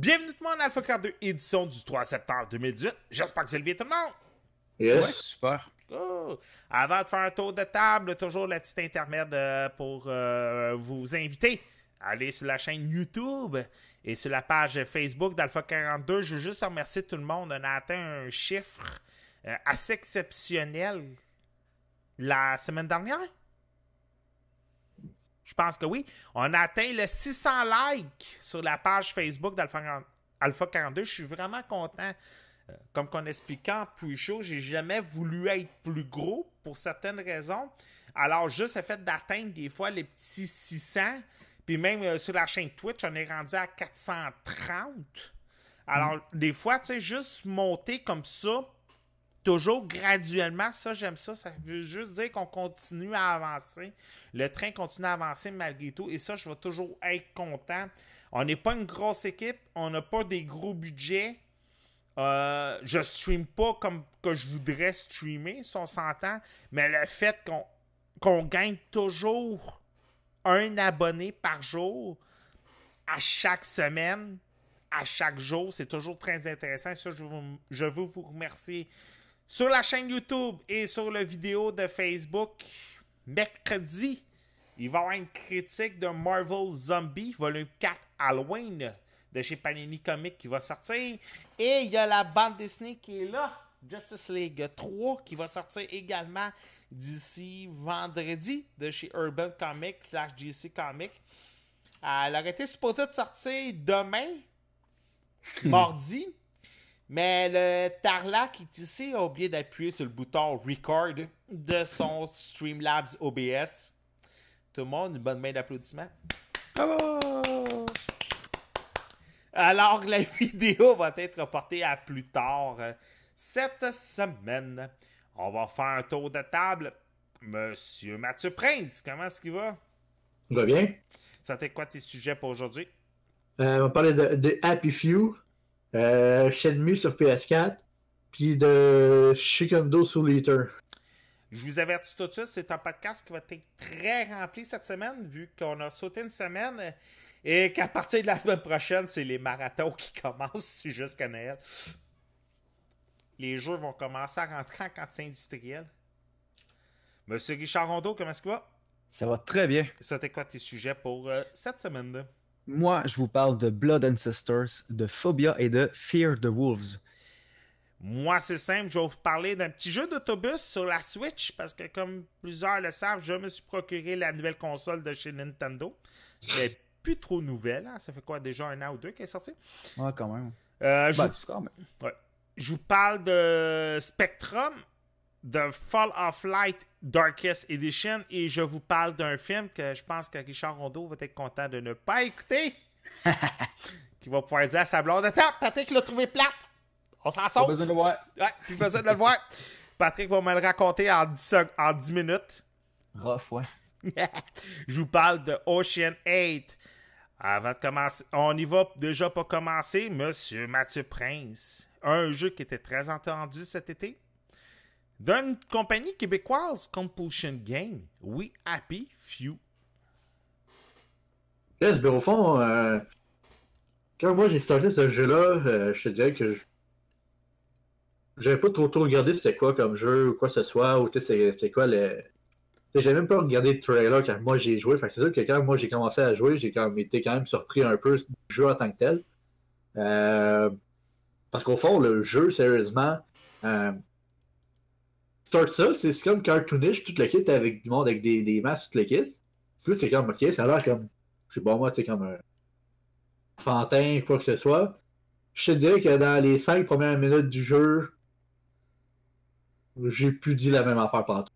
Bienvenue tout le monde à Alpha 42, édition du 3 septembre 2018. J'espère que c'est le bien tout le monde. super. Avant de faire un tour de table, toujours la petite intermède euh, pour euh, vous inviter. Allez sur la chaîne YouTube et sur la page Facebook d'Alpha 42. Je veux juste remercier tout le monde. On a atteint un chiffre euh, assez exceptionnel la semaine dernière. Je pense que oui. On a atteint le 600 likes sur la page Facebook d'Alpha 42. Je suis vraiment content. Euh, comme qu'on expliquait en plus chaud, j'ai jamais voulu être plus gros pour certaines raisons. Alors, juste le fait d'atteindre des fois les petits 600, puis même euh, sur la chaîne Twitch, on est rendu à 430. Alors, mm. des fois, tu sais, juste monter comme ça, toujours graduellement. Ça, j'aime ça. Ça veut juste dire qu'on continue à avancer. Le train continue à avancer malgré tout. Et ça, je vais toujours être content. On n'est pas une grosse équipe. On n'a pas des gros budgets. Je euh, je stream pas comme que je voudrais streamer, si on s'entend. Mais le fait qu'on gagne toujours un abonné par jour à chaque semaine, à chaque jour. C'est toujours très intéressant. Et ça, je, je veux vous remercier sur la chaîne YouTube et sur la vidéo de Facebook. Mercredi, il va y avoir une critique de Marvel Zombie, volume 4 Halloween de chez Panini Comics qui va sortir. Et il y a la bande dessinée qui est là, Justice League 3, qui va sortir également d'ici vendredi de chez Urban Comics slash DC Comics. Euh, elle aurait été supposée de sortir demain, mardi, mais le Tarlac est ici a oublié d'appuyer sur le bouton Record de son Streamlabs OBS. Tout le monde, une bonne main d'applaudissement. Alors, la vidéo va être reportée à plus tard euh, cette semaine. On va faire un tour de table. Monsieur Mathieu Prince, comment est-ce qu'il va? Il va bien. Ça t'est quoi tes sujets pour aujourd'hui? Euh, on va parler de Happy Few euh, Shenmue sur PS4, puis de Shikendo sur Leader. Je vous avertis tout de suite, c'est un podcast qui va être très rempli cette semaine, vu qu'on a sauté une semaine et qu'à partir de la semaine prochaine, c'est les marathons qui commencent jusqu'à Noël. Les jeux vont commencer à rentrer en quantité industrielle. Monsieur Richard Rondeau, comment est-ce que va? Ça va très bien. C'était quoi tes sujets pour euh, cette semaine? -là? Moi, je vous parle de Blood Ancestors, de Phobia et de Fear the Wolves. Moi, c'est simple, je vais vous parler d'un petit jeu d'autobus sur la Switch, parce que comme plusieurs le savent, je me suis procuré la nouvelle console de chez Nintendo. Elle n'est plus trop nouvelle, hein. ça fait quoi, déjà un an ou deux qu'elle est sortie? Ouais, quand même. Euh, je... Ben, je vous parle de Spectrum, de Fall of Light Darkest Edition et je vous parle d'un film que je pense que Richard Rondeau va être content de ne pas écouter. qui va pouvoir dire à sa blonde Attends, Patrick l'a trouvé plate. On s'en sort. le voir. Patrick va me le raconter en 10, minutes. Rough, ouais. je vous parle de Ocean 8. Avant de commencer, on y va déjà pas commencer, Monsieur Mathieu Prince. Un jeu qui était très entendu cet été d'une compagnie québécoise, Compulsion Game, We Happy Few. Yes, mais ben, au fond, euh, quand moi j'ai starté ce jeu-là, euh, je te dirais que je j'avais pas trop trop regardé c'était quoi comme jeu ou quoi que ce soit, ou c'est quoi le. J'avais même pas regardé le trailer quand moi j'ai joué. Fait c'est sûr que quand moi j'ai commencé à jouer, j'ai quand même été quand même surpris un peu du jeu en tant que tel. Euh, parce qu'au fond, le jeu, sérieusement, start ça, c'est comme cartoonish, toute le kit avec du monde avec des, des masques, toute la kit. Puis là, c'est comme, ok, ça a l'air comme, c'est bon, moi, c'est comme un fantin, quoi que ce soit. Je te dirais que dans les 5 premières minutes du jeu, j'ai plus dit la même affaire partout.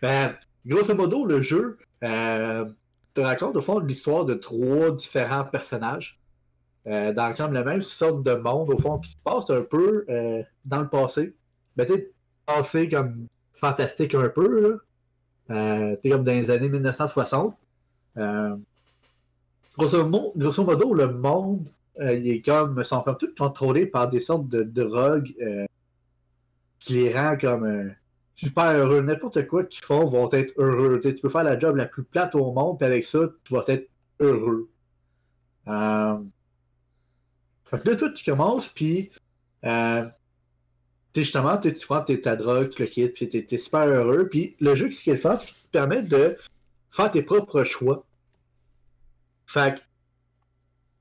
ben, euh, grosso modo, le jeu euh, te raconte au fond l'histoire de trois différents personnages euh, dans comme la même sorte de monde, au fond, qui se passe un peu dans le passé ben, tu passé comme fantastique un peu, là. Euh, comme dans les années 1960. Euh, grosso, modo, le monde, euh, il est comme, sont comme tout contrôlés par des sortes de, drogues qui les rend comme super heureux. N'importe quoi qu'ils font vont être heureux. tu peux faire la job la plus plate au monde, puis avec ça, tu vas être heureux. Euh... Fait que là, toi, tu commences, puis justement, tu prends ta drogue, tu le quittes, puis t'es, super heureux. Puis le jeu, ce qu'il fait, c'est qu'il te permet de faire tes propres choix. Fait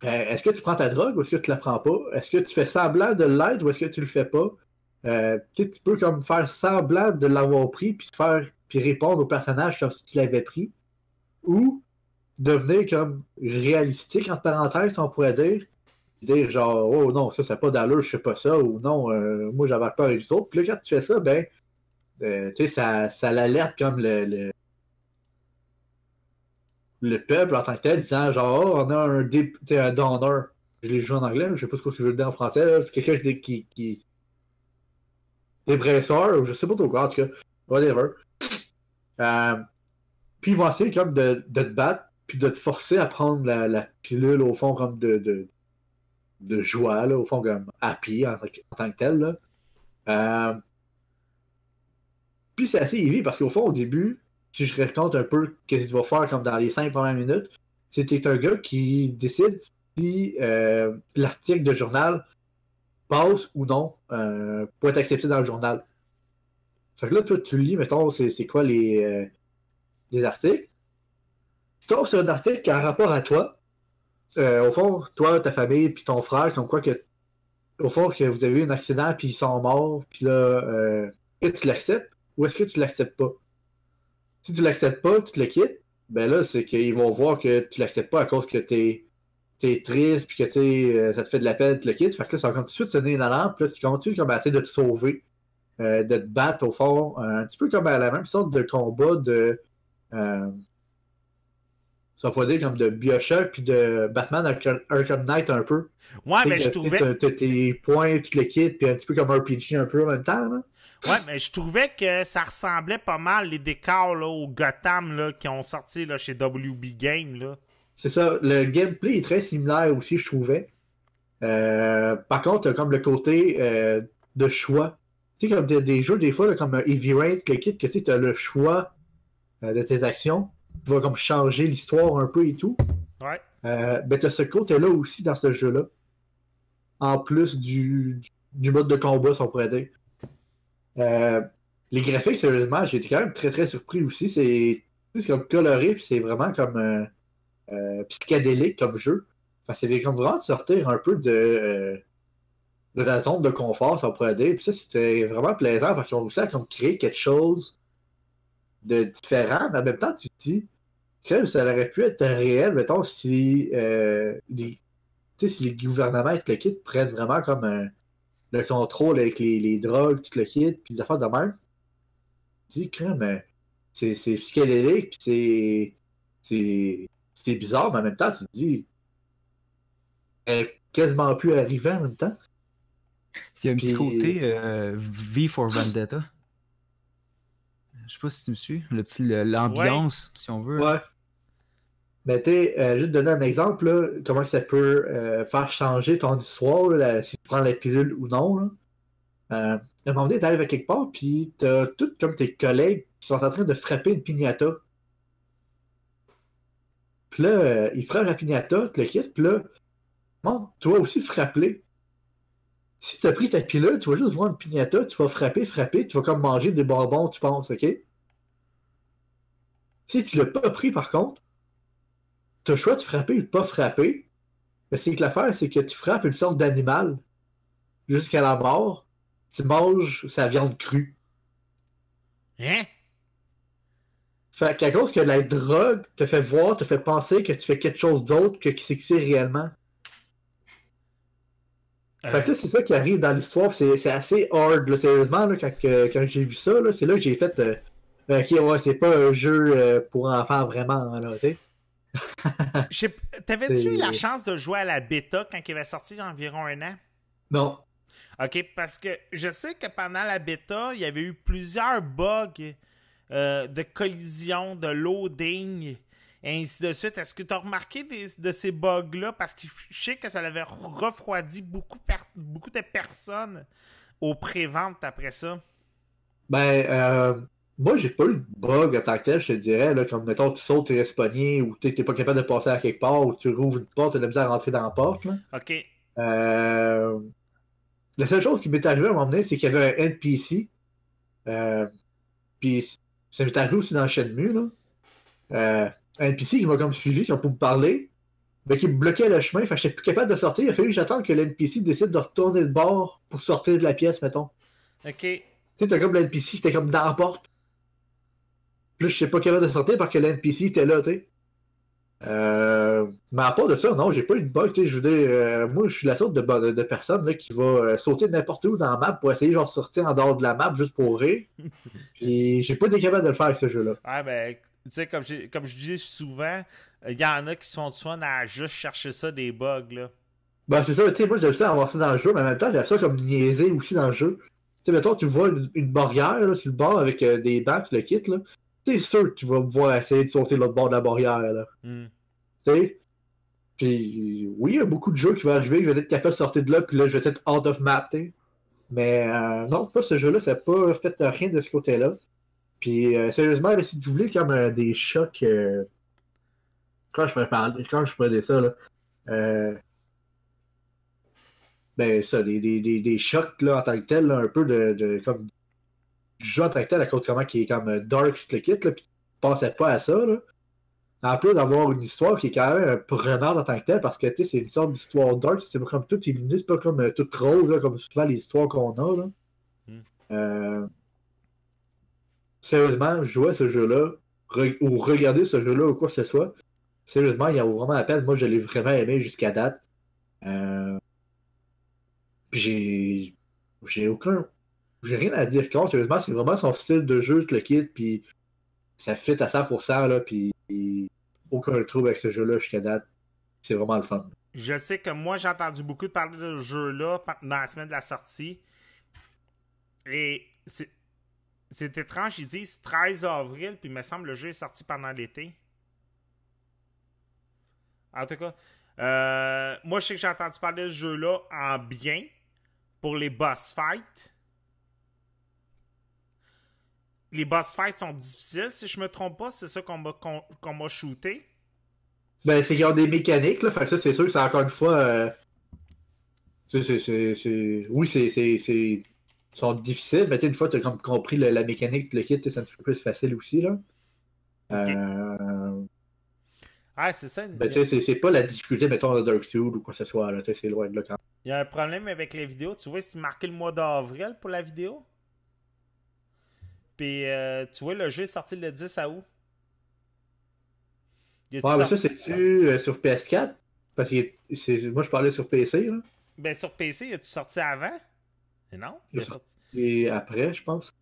euh, est-ce que tu prends ta drogue ou est-ce que tu la prends pas? Est-ce que tu fais semblant de l'être ou est-ce que tu le fais pas? Euh, tu peux comme faire semblant de l'avoir pris puis faire puis répondre au personnage comme si tu l'avais pris. Ou devenir comme réalistique, entre parenthèses, on pourrait dire, dire genre, oh non, ça, c'est pas d'allure, je sais pas ça, ou non, euh, moi, j'avais peur avec les autres. Puis là, quand tu fais ça, ben, euh, tu sais, ça, ça l'alerte comme le, le, peuple en tant que tel, disant genre, oh, on a un, dé, un donneur » Je l'ai joué en anglais, je sais pas ce que veut veux dire en français. Quelqu'un qui, qui, dépresseur, ou je sais pas trop quoi, en tout cas, whatever. Euh, puis ils vont essayer comme de, de, te battre, puis de te forcer à prendre la, la pilule au fond, comme de de joie, au fond, comme happy en, tant que tel. Euh, puis c'est assez évident parce qu'au fond, au début, si je raconte un peu qu'est-ce tu va faire comme dans les cinq premières minutes, c'était un gars qui décide si euh, l'article de journal passe ou non euh, pour être accepté dans le journal. Fait que là, toi, tu lis, mettons, c'est quoi les, les articles. Tu tombes un article qui a rapport à toi, euh, au fond, toi, ta famille, puis ton frère, comme quoi que. Au fond, que vous avez eu un accident, puis ils sont morts, puis là, euh, tu l'acceptes ou est-ce que tu l'acceptes pas? Si tu l'acceptes pas, tu te le quittes, ben là, c'est qu'ils vont voir que tu l'acceptes pas à cause que tu es triste, puis que es, euh, ça te fait de la peine, tu le quittes. Fait que ça va tout de suite sonner une alarme, puis là, tu continues comme à essayer de te sauver, de te battre, au fond, un petit peu comme à la même sorte de combat de ça va pas dire comme de Bioshock puis de Batman Arkham Knight un peu. Ouais, mais je trouvais. T'as tes points, tout le kit, puis un petit peu comme RPG un peu en même temps. Ouais, mais je trouvais que ça ressemblait pas mal les décors au Gotham là, qui ont sorti là, chez WB Game. C'est ça, le gameplay est très similaire aussi, je trouvais. Euh, par contre, comme le côté euh, de choix. Tu sais, comme des, jeux, des fois, comme Heavy Rain, le kit, que tu as le choix euh, de tes actions qui va comme changer l'histoire un peu et tout. Ouais. Euh, ben, t'as ce côté-là aussi dans ce jeu-là. En plus du, mode de combat, si on pourrait dire. Euh, les graphiques, sérieusement, j'ai été quand même très très surpris aussi. C'est comme coloré, puis c'est vraiment comme euh, euh, psychédélique comme jeu. Enfin, c'est comme vraiment de sortir un peu de, de la zone de confort, si on pourrait dire. Puis ça, c'était vraiment plaisant parce qu'on réussit à comme, créer quelque chose de différent, mais en même temps, tu te dis, que ça aurait pu être réel, mettons, si, euh, les, les gouvernements et le kit prennent vraiment comme le contrôle avec les, drogues, tout le kit, puis les affaires de mer. Tu dis, mais c'est psychédélique, puis c'est. bizarre, mais en même temps, tu te dis. Elle a quasiment plus arriver en même temps. Il y a un petit côté euh, V for Vendetta. Je sais pas si tu me suis. Le petit, l'ambiance, si on veut. Ouais. Mais ben, tu sais, euh, juste donner un exemple, comment ça peut euh, faire changer ton histoire, si tu prends la pilule ou non. Euh, à un moment donné, t'arrives à quelque part, puis t'as tout comme tes collègues qui sont en train de frapper une piñata. Puis là, ils frappent la piñata, tu le quittes, puis là, bon, toi aussi frapper. Si tu as pris ta pilule, tu vas juste voir une pignata, tu vas frapper, frapper, tu vas comme manger des bonbons, tu penses, ok? Si tu l'as pas pris, par contre, tu le choix de frapper ou de pas frapper. Mais c'est que l'affaire, c'est que tu frappes une sorte d'animal jusqu'à la mort, tu manges sa viande crue. Hein? Fait qu'à cause que la drogue te fait voir, te fait penser que tu fais quelque chose d'autre que ce que c'est réellement. Fait c'est ça qui arrive dans l'histoire, c'est assez hard, sérieusement, quand, j'ai vu ça, c'est là que j'ai fait euh, Ok, c'est pas un jeu euh, pour en faire vraiment, là, T'avais-tu eu la chance de jouer à la bêta quand il avait sorti il y a environ un an? Non. OK, parce que je sais que pendant la bêta, il y avait eu plusieurs bugs euh, de collision, de loading et ainsi de suite. Est-ce que tu as remarqué de ces bugs-là? Parce que je sais que ça l'avait refroidi beaucoup, beaucoup de personnes aux préventes après ça. Ben, euh, moi, j'ai pas eu de bug en tant que tel, je te dirais. Là, comme, mettons, tu sautes, tu restes ou tu t'es pas capable de passer à quelque part, ou tu rouvres une porte, tu as de à rentrer dans la porte. OK. Euh, la seule chose qui m'est arrivée à un moment donné, c'est qu'il y avait un NPC. Euh, puis, ça m'est arrivé aussi dans mur là un NPC qui m'a comme suivi, qui a pour me parler, mais qui me bloquait le chemin, fait que j'étais plus capable de sortir. Il a fallu que j'attende que l'NPC décide de retourner de bord pour sortir de la pièce, mettons. Ok. Tu sais, t'as comme l'NPC qui était comme dans la porte. Plus je sais pas capable de sortir parce que l'NPC était là, tu sais. Euh, mais à part de ça, non, j'ai pas eu de bug. Je veux dire, euh, moi, je suis la sorte de, personne là, qui va sauter euh, sauter n'importe où dans la map pour essayer genre sortir en dehors de la map juste pour rire. Puis j'ai pas été capable de le faire avec ce jeu-là. Ah ben, tu sais, comme, comme je dis souvent, il y en a qui sont font à juste chercher ça des bugs, là. Ben, c'est ça, tu sais, moi, j'aime ça avoir ça dans le jeu, mais en même temps, j'aime ça comme niaiser aussi dans le jeu. Tu sais, mettons, tu vois une, barrière, là, sur le bord avec euh, des bancs, tu le quittes, là. C'est sûr que tu vas voir essayer de sauter l'autre bord de la barrière, là. Hmm. Tu sais? Puis, oui, il y a beaucoup de jeux qui vont arriver, je vais être capable de sortir de là, puis là, je vais être out of map, tu sais. Mais euh, non, pas ce jeu-là, ça n'a pas fait rien de ce côté-là. Puis euh, sérieusement, si tu voulais comme euh, des chocs, euh, quand je parler, quand je prenais ça, là, ben ça, des, des, des, chocs là, en tant que tel, là, un peu de, de comme du jeu en tant que tel, à cause comment qui est comme dark Click kit, là, puis pensais pas à ça. Là. En plus d'avoir une histoire qui est quand même prenante en tant que tel, parce que tu c'est une sorte d'histoire dark, c'est pas comme tout illuminé, c'est pas comme tout rose, là, comme souvent les histoires qu'on a. Là. Hmm sérieusement, jouer à ce jeu-là, ou regarder ce jeu-là ou quoi que ce soit, sérieusement, il y a vraiment la peine. Moi, je l'ai vraiment aimé jusqu'à date. Euh, puis j'ai. J'ai aucun. J'ai rien à dire contre. Sérieusement, c'est vraiment son style de jeu, le kit, puis ça fit à 100%, là, puis aucun trouble avec ce jeu-là jusqu'à date. C'est vraiment le fun. Je sais que moi, j'ai entendu beaucoup parler de ce jeu-là dans la semaine de la sortie. Et c'est étrange, ils disent 13 avril, puis il me semble que le jeu est sorti pendant l'été. En tout cas, euh, moi je sais que j'ai entendu parler de ce jeu-là en bien pour les boss fights. Les boss fights sont difficiles, si je me trompe pas, c'est ça qu'on m'a shooté. Ben, c'est qu'ils ont des mécaniques, là. ça, c'est sûr que c'est encore une fois. Euh, oui, c'est sont difficiles, mais une fois que tu as compris la mécanique, le kit, c'est un petit peu plus facile aussi. Là. Euh... Ah, c'est ça. Une... Ben, sais, c'est pas la difficulté, mettons, de Dark Souls ou quoi que ce soit. Tu sais, C'est loin de là quand Il y a un problème avec les vidéos. Tu vois, c'est marqué le mois d'avril pour la vidéo. Puis, euh, tu vois, le jeu est sorti le 10 à août. Ouais, mais ça, c'est-tu euh, sur PS4 Parce que moi, je parlais sur PC. Là. Ben, sur PC, a tu sorti avant non? Et après, je pense.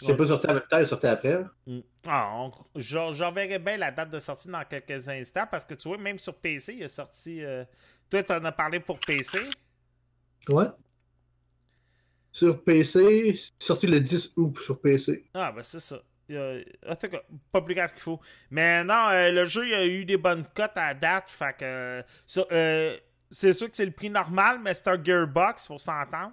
C'est pas sorti à temps, il sorti après. Mm. Ah, J'enverrai bien la date de sortie dans quelques instants parce que tu vois, même sur PC, il est sorti. Euh, toi, t'en as parlé pour PC. Ouais. Sur PC, sorti le 10 août sur PC. Ah, ben c'est ça. pas plus grave qu'il faut. Mais non, euh, le jeu il a eu des bonnes cotes à date. Fait que. Euh, c'est sûr que c'est le prix normal, mais c'est un Gearbox, faut s'entendre.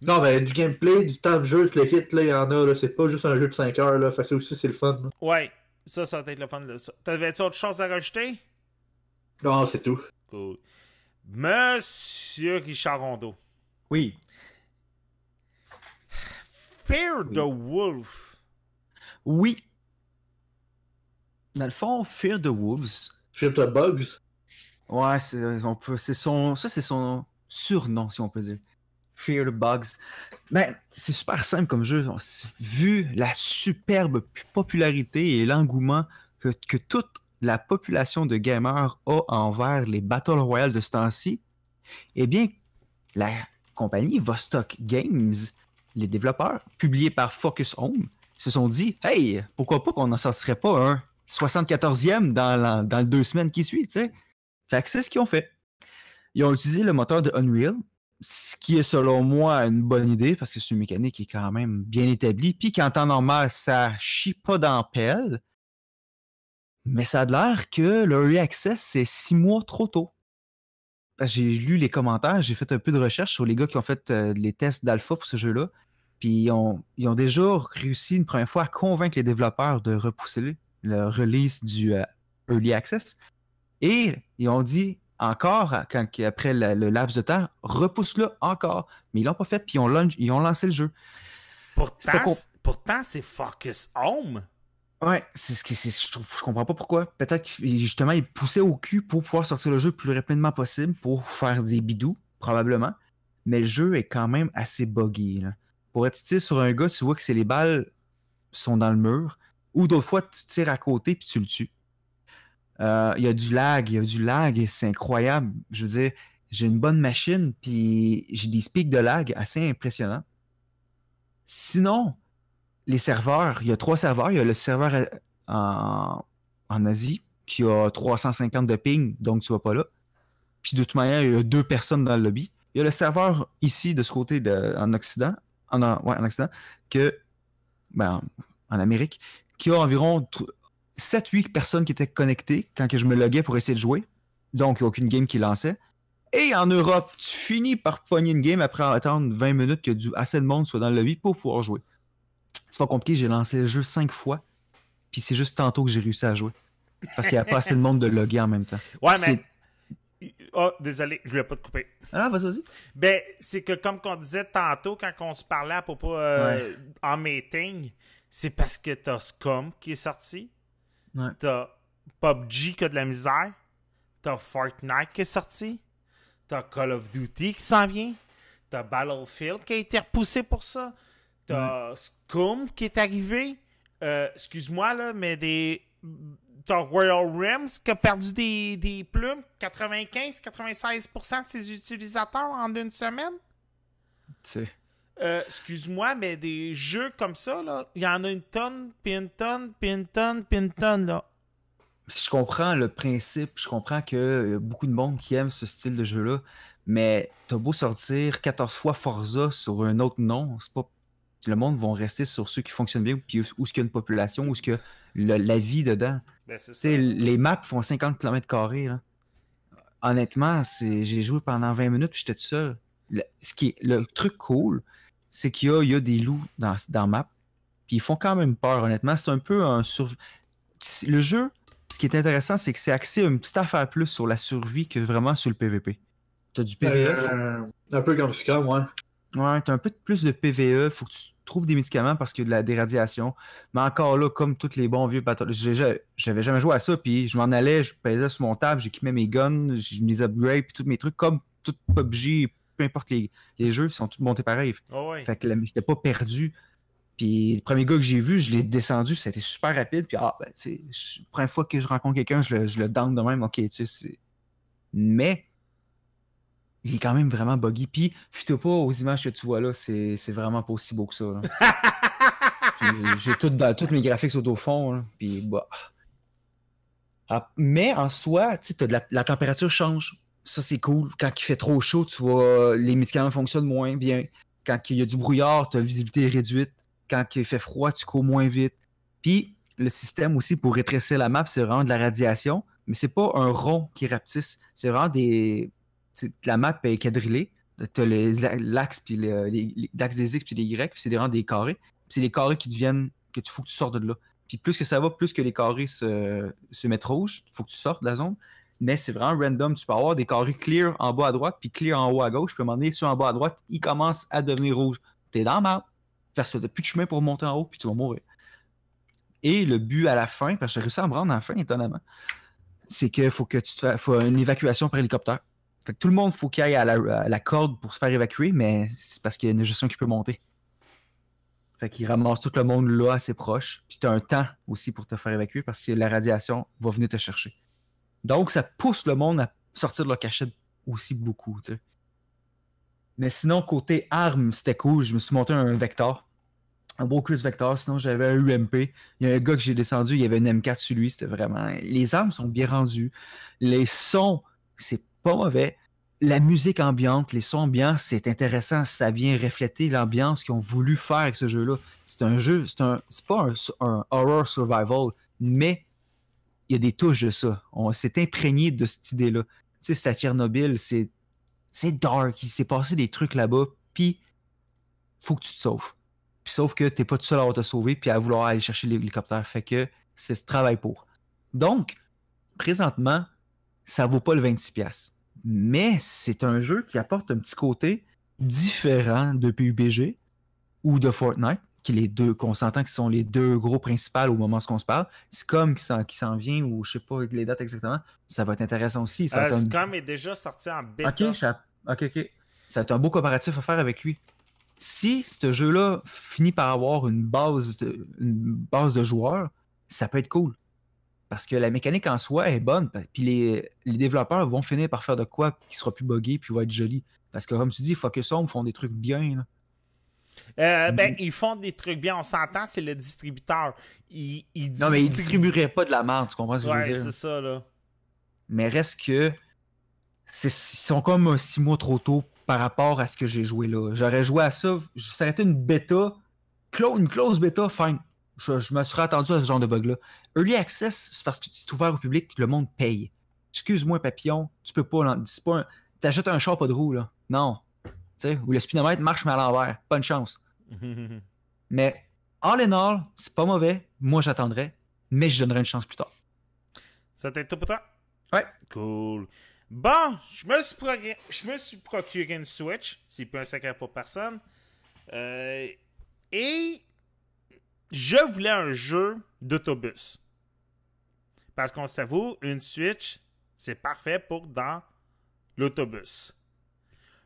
Non, mais du gameplay, du temps de jeu, le kit, là, il y en a, là. C'est pas juste un jeu de 5 heures, là. Fait ça aussi, c'est le fun, Ouais. Ça, ça va être le fun, T'avais-tu autre chose à rajouter? Non, c'est tout. Cool. Monsieur Richard Rondeau. Oui. Fear the Wolf. Oui. Dans le fond, Fear the Wolves. Fear the Bugs. Ouais, c'est, on peut, c'est son, ça c'est son surnom, si on peut dire. Fear the Bugs. Mais ben, c'est super simple comme jeu. Vu la superbe popularité et l'engouement que, toute la population de gamers a envers les Battle Royale de ce temps-ci, eh bien, la compagnie Vostok Games, les développeurs, publiés par Focus Home, se sont dit Hey, pourquoi pas qu'on n'en sortirait pas un 74e dans, dans les deux semaines qui suivent, tu sais. Fait que c'est ce qu'ils ont fait. Ils ont utilisé le moteur de Unreal, ce qui est selon moi une bonne idée parce que c'est une mécanique qui est quand même bien établie. Puis qu'en temps normal, ça chie pas dans Mais ça a l'air que le Access, c'est six mois trop tôt. J'ai lu les commentaires, j'ai fait un peu de recherche sur les gars qui ont fait euh, les tests d'alpha pour ce jeu-là. Puis ils ont, déjà réussi une première fois à convaincre les développeurs de repousser le release du euh, Early Access. Et ils ont dit encore, euh, après le laps de temps, repousse-le encore. Mais ils l'ont pas fait, puis ils ont, lancé, le jeu. Pourtant, c'est Focus Home. Ouais, c'est ce que je, je comprends pas pourquoi. Peut-être justement ils poussaient au cul pour pouvoir sortir le jeu le plus rapidement possible pour faire des bidous, probablement. Mais le jeu est quand même assez buggy. Pour être tiré sur un gars, tu vois que c'est les balles sont dans le mur. Ou d'autres fois, tu tires à côté puis tu le tues. Euh, il y a du lag, il y a du lag, et c'est incroyable. Je veux dire, j'ai une bonne machine, puis j'ai des pics de lag assez impressionnants. Sinon, les serveurs, il y a trois serveurs. Il y a le serveur euh, en, Asie qui a 350 de ping, donc tu vas pas là. Puis de toute manière, il y a deux personnes dans le lobby. Il y a le serveur ici, de ce côté, de, en Occident, en, en Occident, que, ben, en Amérique, qui a environ 7-8 personnes qui étaient connectées quand que je me loguais pour essayer de jouer. Donc, aucune game qui lançait. Et en Europe, tu finis par pogner une game après attendre 20 minutes que du, assez de monde soit dans le lobby pour pouvoir jouer. C'est pas compliqué, j'ai lancé le jeu 5 fois. Puis c'est juste tantôt que j'ai réussi à jouer. Parce qu'il n'y a pas assez de monde de loguer en même temps. Ouais, mais. Oh, désolé, je ne voulais pas te couper. Ah, vas-y, vas-y. Ben, c'est que comme qu'on disait tantôt quand on se parlait pour pas euh, en meeting, c'est parce que t'as Scum qui est sorti. T'as PUBG qui a de la misère. T'as Fortnite qui est sorti. T'as Call of Duty qui s'en vient. T'as Battlefield qui a été repoussé pour ça. T'as Scum qui est arrivé. Euh, excuse-moi, là, mais des. T'as Royal Rims qui a perdu des, plumes. 95-96% de ses utilisateurs en une semaine. Euh, excuse-moi, mais des jeux comme ça, là, il y en a une tonne, puis une tonne, puis une tonne, puis une tonne, là. Je comprends le principe, je comprends que euh, beaucoup de monde qui aime ce style de jeu-là, mais t'as beau sortir 14 fois Forza sur un autre nom, c'est pas... Le monde va rester sur ceux qui fonctionnent bien, puis où, ce qu'il y a une population, où ce que la vie dedans. Ben, c'est les maps font 50 km là. Honnêtement, j'ai joué pendant 20 minutes, puis j'étais tout seul. ce qui est, le truc cool, c'est qu'il y, a, des loups dans, dans map. Puis ils font quand même peur, honnêtement. C'est un peu un sur... Le jeu, ce qui est intéressant, c'est que c'est axé une petite affaire plus sur la survie que vraiment sur le PVP. T'as du PVE euh, un peu comme moi ouais. Ouais, t'as un peu plus de PVE, faut que tu trouves des médicaments parce qu'il y a de la déradiation. Mais encore là, comme tous les bons vieux bateaux. j'avais jamais joué à ça, puis je m'en allais, je pesais sur mon table, j'équipais mes guns, je mis upgrade, puis tous mes trucs, comme tout PUBG peu importe les, les jeux, sont tous montés pareil. Ah fait pas perdu. Puis le premier gars que j'ai vu, je l'ai descendu, c'était super rapide. Puis, ah, ben, la première fois que je rencontre quelqu'un, je le, je down de même. Ok, tu sais, Mais, il est quand même vraiment buggy. Puis, fais pas aux images que tu vois là, c'est vraiment pas aussi beau que ça. j'ai tout, toutes mes graphiques au fond. puis, bah. ah, mais en soi, la, la température change ça, c'est cool. Quand il fait trop chaud, tu vois, les médicaments fonctionnent moins bien. Quand il y a du brouillard, tu as visibilité réduite. Quand il fait froid, tu cours moins vite. Puis, le système aussi pour rétrécir la map, c'est vraiment de la radiation. Mais c'est pas un rond qui rapetisse. C'est vraiment des. La map est quadrillée. les l'axe puis l'axe des X puis les Y, puis c'est vraiment des carrés. C'est les carrés qui deviennent que tu faut que tu sortes de là. Puis plus que ça va, plus que les carrés se, se mettent rouges, faut que tu sortes de la zone mais c'est vraiment random. Tu peux avoir des carrés clear en bas à droite, puis clear en haut à gauche. puis peux demander sur en bas à droite, il commence à devenir rouge. T'es dans ma parce que n'as plus de chemin pour monter en haut, puis tu vas mourir. Et le but à la fin, parce que j'ai réussi à me rendre à la fin, étonnamment, c'est qu'il faut que tu une évacuation par hélicoptère. Fait que tout le monde, faut qu'il aille à la, corde pour se faire évacuer, mais c'est parce qu'il y a une gestion qui peut monter. Fait qu'il ramasse tout le monde là, assez proche. Puis tu as un temps aussi pour te faire évacuer parce que la radiation va venir te chercher. Donc, ça pousse le monde à sortir de leur cachette aussi beaucoup. Mais sinon, côté armes, c'était cool. Je me suis monté un Vector. Un beau Chris Vector. Sinon, j'avais un UMP. Il y a un gars que j'ai descendu, il y avait une M4 sur lui. C'était vraiment. Les armes sont bien rendues. Les sons, c'est pas mauvais. La musique ambiante, les sons ambiants, c'est intéressant. Ça vient refléter l'ambiance qu'ils ont voulu faire avec ce jeu-là. C'est un jeu, c'est un, c'est pas un horror survival, mais il y a des touches de ça. On s'est imprégné de cette idée-là. Tu sais, c'est à Tchernobyl, c'est, dark, il s'est passé des trucs là-bas, puis faut que tu te sauves. Puis sauf que tu n'es pas tout seul à te sauver, puis à vouloir aller chercher l'hélicoptère. Fait que c'est ce travail pour. Donc, présentement, ça vaut pas le 26$. Mais c'est un jeu qui apporte un petit côté différent de PUBG ou de Fortnite qui les deux, qu'on s'entend qui sont les deux gros principaux au moment où on se parle. Scum qui s'en, qui s'en vient, ou je sais pas les dates exactement, ça va être intéressant aussi. Ça euh, Scum est déjà sorti en bêta. Ok, ça... ok, ok. Ça va un beau comparatif à faire avec lui. Si ce jeu-là finit par avoir une base, de, une base de joueurs, ça peut être cool. Parce que la mécanique en soi est bonne, puis les, développeurs vont finir par faire de quoi qui sera plus buggé, puis va être joli. Parce que comme tu dis, Focus Home font des trucs bien. Là. Euh, ben, mm-hmm. ils font des trucs bien, on s'entend, c'est le distributeur. Non, mais ils distribueraient pas de la merde, tu comprends ce que je veux dire? c'est ça, là. Mais reste que. Ils sont comme six mois trop tôt par rapport à ce que j'ai joué là. J'aurais joué à ça, ça aurait été une bêta, une close bêta, fine. Je, me serais attendu à ce genre de bug-là. Early Access, c'est parce que c'est ouvert au public, le monde paye. Excuse-moi, papillon, tu peux pas. T'achètes un char pas de roue, là. Non, où le spinomètre marche mais à l'envers. de chance. Mhm. mais all in all, c'est pas mauvais. Moi, j'attendrai, mais je donnerai une chance plus tard. Ça être tout pour toi? Ouais. Cool. Bon, je me suis, procuré une Switch. C'est pas un secret pour personne. Euh, et je voulais un jeu d'autobus. Parce qu'on s'avoue, une Switch, c'est parfait pour dans l'autobus.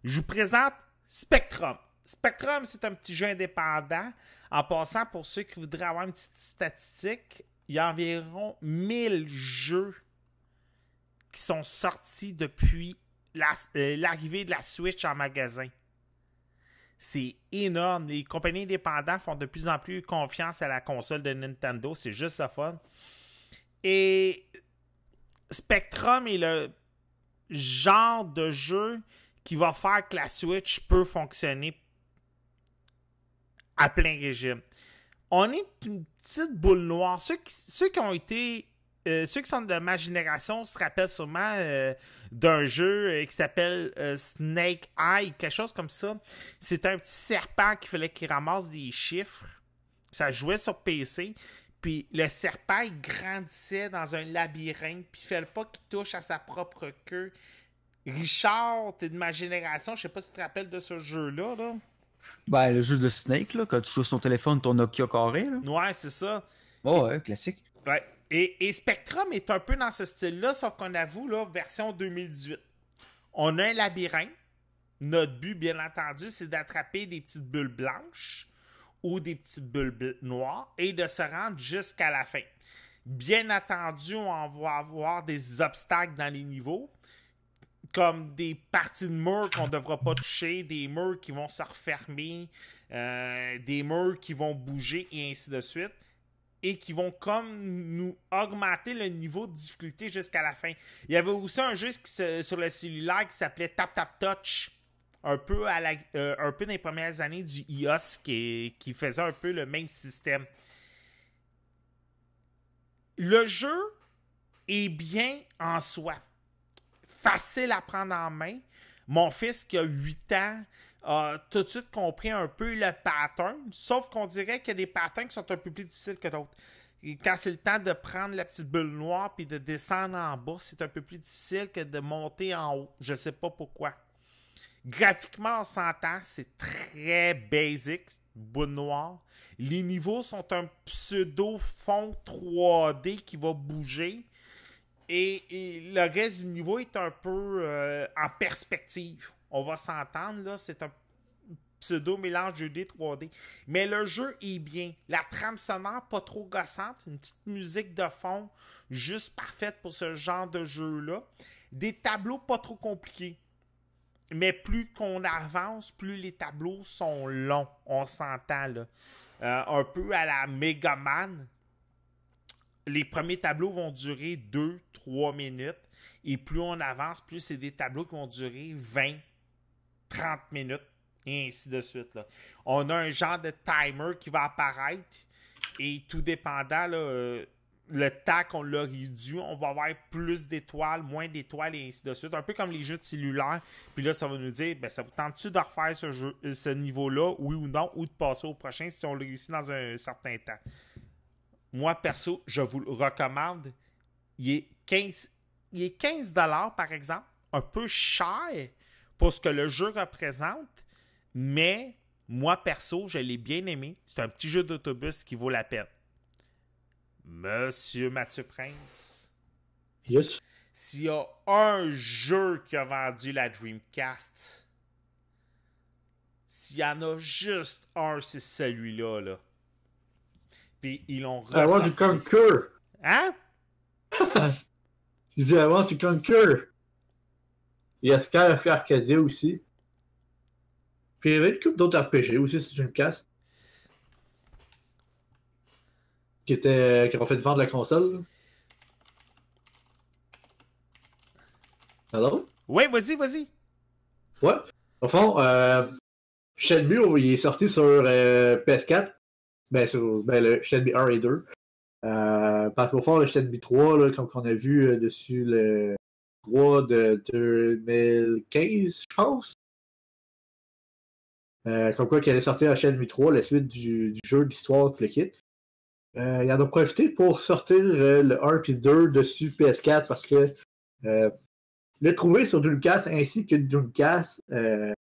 Je vous présente Spectrum. Spectrum, c'est un petit jeu indépendant. En passant, pour ceux qui voudraient avoir une petite statistique, il y a environ 1000 jeux qui sont sortis depuis euh, l'arrivée de la Switch en magasin. C'est énorme. Les compagnies indépendantes font de plus en plus confiance à la console de Nintendo. C'est juste ça fun. Et Spectrum est le genre de jeu qui va faire que la Switch peut fonctionner à plein régime. On est une petite boule noire. Ceux qui, ont été. Euh, ceux qui sont de ma génération se rappellent sûrement euh, d'un jeu euh, qui s'appelle Snake Eye, quelque chose comme ça. C'était un petit serpent qui fallait qu'il ramasse des chiffres. Ça jouait sur PC. Puis le serpent, grandissait dans un labyrinthe, puis il fallait pas qu'il touche à sa propre queue. Richard, t'es de ma génération, je sais pas si tu te rappelles de ce jeu-là. Ben, le jeu de Snake, là, quand tu joues sur ton téléphone, ton Nokia carré. Ouais, c'est ça. ouais, classique. Ouais. Et, Spectrum est un peu dans ce style-là, sauf qu'on avoue, là, version 2018. On a un labyrinthe. Notre but, bien entendu, c'est d'attraper des petites bulles blanches ou des petites bulles noires et de se rendre jusqu'à la fin. Bien entendu, on va avoir des obstacles dans les niveaux comme des parties de murs qu'on ne devra pas toucher, des murs qui vont se refermer, euh, des murs qui vont bouger et ainsi de suite, et qui vont comme nous augmenter le niveau de difficulté jusqu'à la fin. Il y avait aussi un jeu sur le cellulaire qui s'appelait Tap Tap Touch, un peu, à la, euh, un peu dans les premières années du iOS qui, qui faisait un peu le même système. Le jeu est bien en soi facile à prendre en main. Mon fils qui a 8 ans a tout de suite compris un peu le pattern, sauf qu'on dirait qu'il y a des patterns qui sont un peu plus difficiles que d'autres. quand c'est le temps de prendre la petite bulle noire puis de descendre en bas, c'est un peu plus difficile que de monter en haut. Je ne sais pas pourquoi. Graphiquement, on s'entend, c'est très basic, boule noire. Les niveaux sont un pseudo fond 3D qui va bouger, et, le reste du niveau est un peu euh, en perspective. On va s'entendre, là, c'est un pseudo-mélange de d 3D. Mais le jeu est bien. La trame sonore, pas trop gossante, une petite musique de fond, juste parfaite pour ce genre de jeu-là. Des tableaux pas trop compliqués. Mais plus qu'on avance, plus les tableaux sont longs, on s'entend là. Euh, un peu à la Megaman, les premiers tableaux vont durer 2, 3 minutes. Et plus on avance, plus c'est des tableaux qui vont durer 20, 30 minutes. Et ainsi de suite. On a un genre de timer qui va apparaître. Et tout dépendant, euh, le temps qu'on l'a réduit, on va avoir plus d'étoiles, moins d'étoiles et ainsi de suite. Un peu comme les jeux de cellulaire. Puis là, ça va nous dire, ben, ça vous tente-tu de refaire ce, euh, ce niveau-là, oui ou non, ou de passer au prochain si on le réussit dans un certain temps. Moi, perso, je vous le recommande. Il est 15, il par exemple, un peu cher pour ce que le jeu représente, mais moi, perso, je l'ai bien aimé. C'est un petit jeu d'autobus qui vaut la peine. Monsieur Mathieu Prince. Yes. S'il y a un jeu qui a vendu la Dreamcast, s'il y en a juste un, c'est celui-là. Là. Puis ils l'ont I want to conquer. Hein? Il dit I want to conquer. Il y a Sky of Arcadia aussi. Puis il y avait une couple d'autres RPG aussi si je casse. Qui était. qui ont fait vendre la console. Hello? Oui, vas-y, vas-y. Ouais. Au fond, euh, Shenmue, il est sorti sur euh, PS4. Ben, sur, ben, le Shelby 1 et 2. par contre, le Shelby 3, là, comme on a vu euh, dessus le 3 de 2015, je pense. Euh, comme quoi, qui allait sortir le Shelby 3, la suite du, jeu, d'histoire, tout le kit. Euh, ils en ont profité pour sortir euh, le 1 et 2 dessus PS4 parce que euh, le trouver sur Dreamcast ainsi que Dreamcast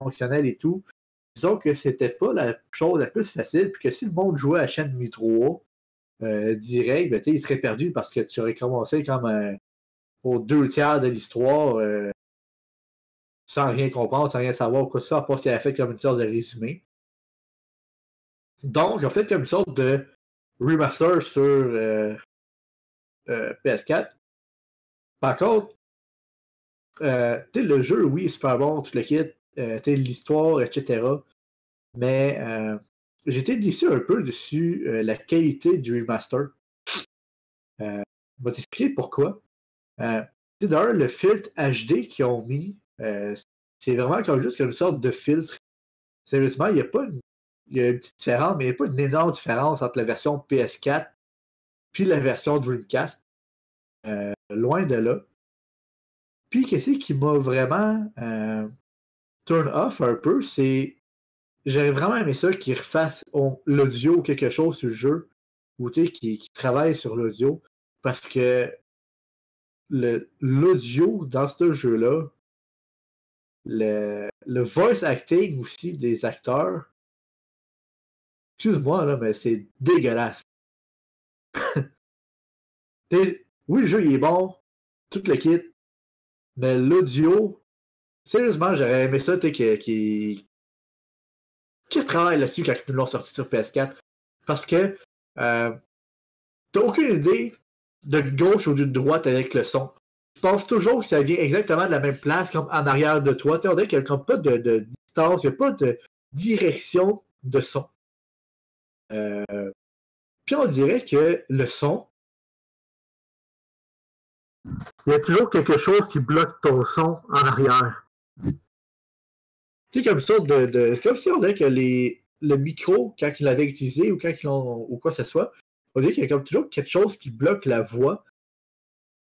fonctionnel et tout, disons que c'était pas la chose la plus facile, puis que si le monde jouait à Shenmue 3 euh, direct, ben, il serait perdu parce que tu aurais commencé comme aux deux tiers de l'histoire euh, sans rien comprendre, sans rien savoir quoi ça, à part s'il a fait comme une sorte de résumé. Donc, en fait, comme une sorte de remaster sur euh, euh, PS4. Par contre, euh, le jeu, oui, c'est super bon, tout le kit, l'histoire, etc mais euh, j'étais déçu un peu dessus euh, la qualité du remaster. Euh, je vais t'expliquer pourquoi. D'ailleurs, le filtre HD qu'ils ont mis, c'est vraiment comme juste une sorte de filtre. Sérieusement, il n'y a pas une, petite différence, mais il n'y a pas une énorme différence entre la version PS4 puis la version Dreamcast. loin de là. Puis, qu'est-ce qui m'a vraiment turn off un peu, c'est j'aurais vraiment aimé ça qu'ils refassent l'audio ou quelque chose sur le jeu, ou tu sais, qu'ils travaillent sur l'audio, parce que l'audio dans ce jeu-là, le, voice acting aussi des acteurs, excuse-moi, là, mais c'est dégueulasse. oui, le jeu il est bon, tout le kit, mais l'audio, sérieusement, j'aurais aimé ça, tu sais, qui qui travaille là-dessus quand ils nous l'ont sorti sur PS4. Parce que euh, t'as aucune idée de gauche ou de droite avec le son. Je pense toujours que ça vient exactement de la même place, comme en arrière de toi. T'sais, on dirait qu'il n'y a pas de, distance, il n'y a pas de direction de son. Euh, puis on dirait que le son, il y a toujours quelque chose qui bloque ton son en arrière. C'est comme de, de comme si on dirait que les, le micro, quand il l'avait utilisé ou quand ou quoi que ce soit, on dirait qu'il y a comme toujours quelque chose qui bloque la voix.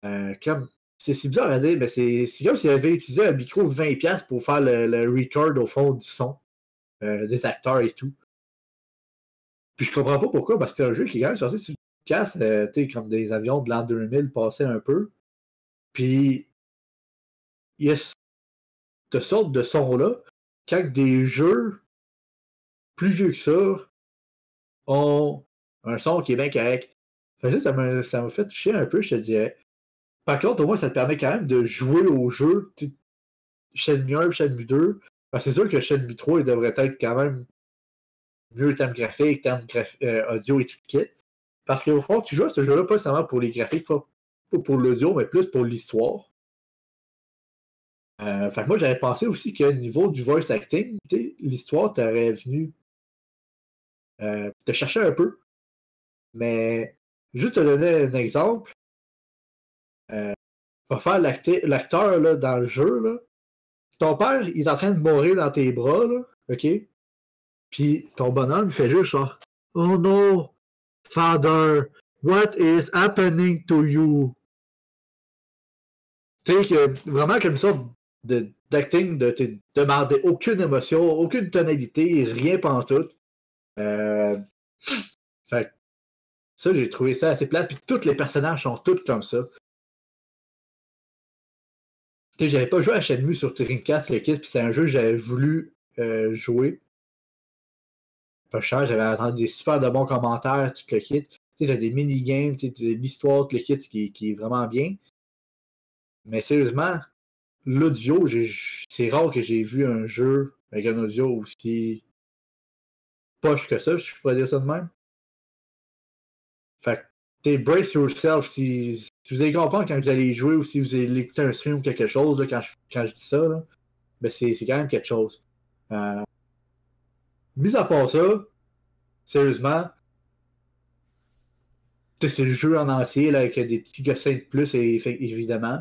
Euh, comme, c'est, si bizarre à dire, mais c'est, comme s'il avait utilisé un micro de 20$ pour faire le, record au fond du son euh, des acteurs et tout. Puis je comprends pas pourquoi, parce que c'est un jeu qui est quand même sorti sur casse, euh, comme des avions de l'an 2000 passaient un peu. Puis, il y a cette sorte de son-là, quand des jeux plus vieux que ça ont un son qui est bien correct. ça m'a fait chier un peu, je te dirais. Par contre, au moins, ça te permet quand même de jouer au jeu Shenmue 1 et Shenmue 2. c'est sûr que Shenmue 3 devrait être quand même mieux en termes graphiques, en euh, audio et tout le kit. Parce qu'au fond, tu joues à ce jeu-là pas seulement pour les graphiques, pas pour l'audio, mais plus pour l'histoire. Euh, fait que moi, j'avais pensé aussi que niveau du voice acting, l'histoire t'aurait venu euh, te chercher un peu. Mais juste te donner un exemple, euh, faire l'acteur dans le jeu. Ton père, il est en train de mourir dans tes bras, OK? Puis ton bonhomme fait juste genre Oh no, father, what is happening to you? Tu sais, vraiment comme ça d'acting, de, te demander aucune émotion, aucune tonalité, rien pantoute. Euh, fait ça, j'ai trouvé ça assez plat Puis tous les personnages sont tous comme ça. j'avais pas joué à Shenmue sur Dreamcast, le kit, puis c'est un jeu que j'avais voulu euh, jouer. Pas cher, j'avais entendu des super de bons commentaires, sur le kit. Tu des mini-games, tu l'histoire, le kit qui est vraiment bien. Mais sérieusement, l'audio, c'est rare que j'ai vu un jeu avec un audio aussi poche que ça, si je pourrais dire ça de même. Fait que, brace yourself si, vous allez comprendre quand vous allez jouer ou si vous allez écouter un stream ou quelque chose, quand, je, dis ça, ben, c'est quand même quelque chose. Euh, mis à part ça, sérieusement, c'est le jeu en entier avec des petits gossins de plus, évidemment.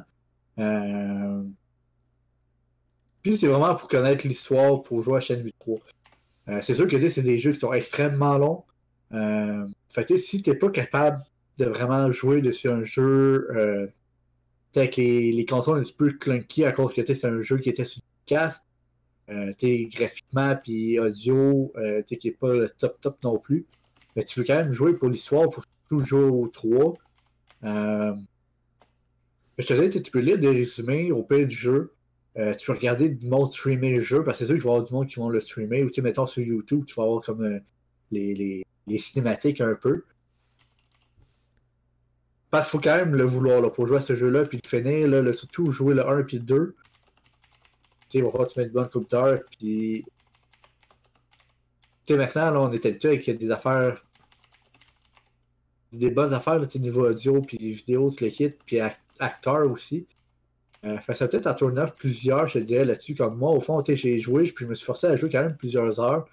Euh, c'est vraiment pour connaître l'histoire, pour jouer à Shenmue 3. Euh, c'est sûr que c'est des jeux qui sont extrêmement longs. Euh, fait si t'es pas capable de vraiment jouer dessus un jeu euh, avec les, les contrôles un petit peu clunky à cause que c'est un jeu qui était sur cast, euh, graphiquement puis audio, euh, t'es qui est pas le top top non plus. Mais tu veux quand même jouer pour l'histoire, pour toujours jouer au 3. Euh, je te dis, tu peux lire des résumés au pire du jeu. Euh, tu peux regarder du monde streamer le jeu, parce que c'est sûr qu'il va y avoir du monde qui vont le streamer. Ou tu sais, mettons sur YouTube, tu vas avoir comme euh, les, les, cinématiques un peu. Il faut quand même le vouloir là, pour jouer à ce jeu-là, puis le finir, là, surtout jouer le 1 puis le 2. Tu sais, on va tu mettre une bonne coupe puis. Tu sais, maintenant, là, on était habitué avec des affaires. Des bonnes affaires, là, niveau audio, puis vidéo, tout le kit, puis acteur aussi. Euh, peut-être en tournant plusieurs, je te dirais, là-dessus. Comme moi, au fond, j'ai joué, puis je me suis forcé à jouer quand même plusieurs heures,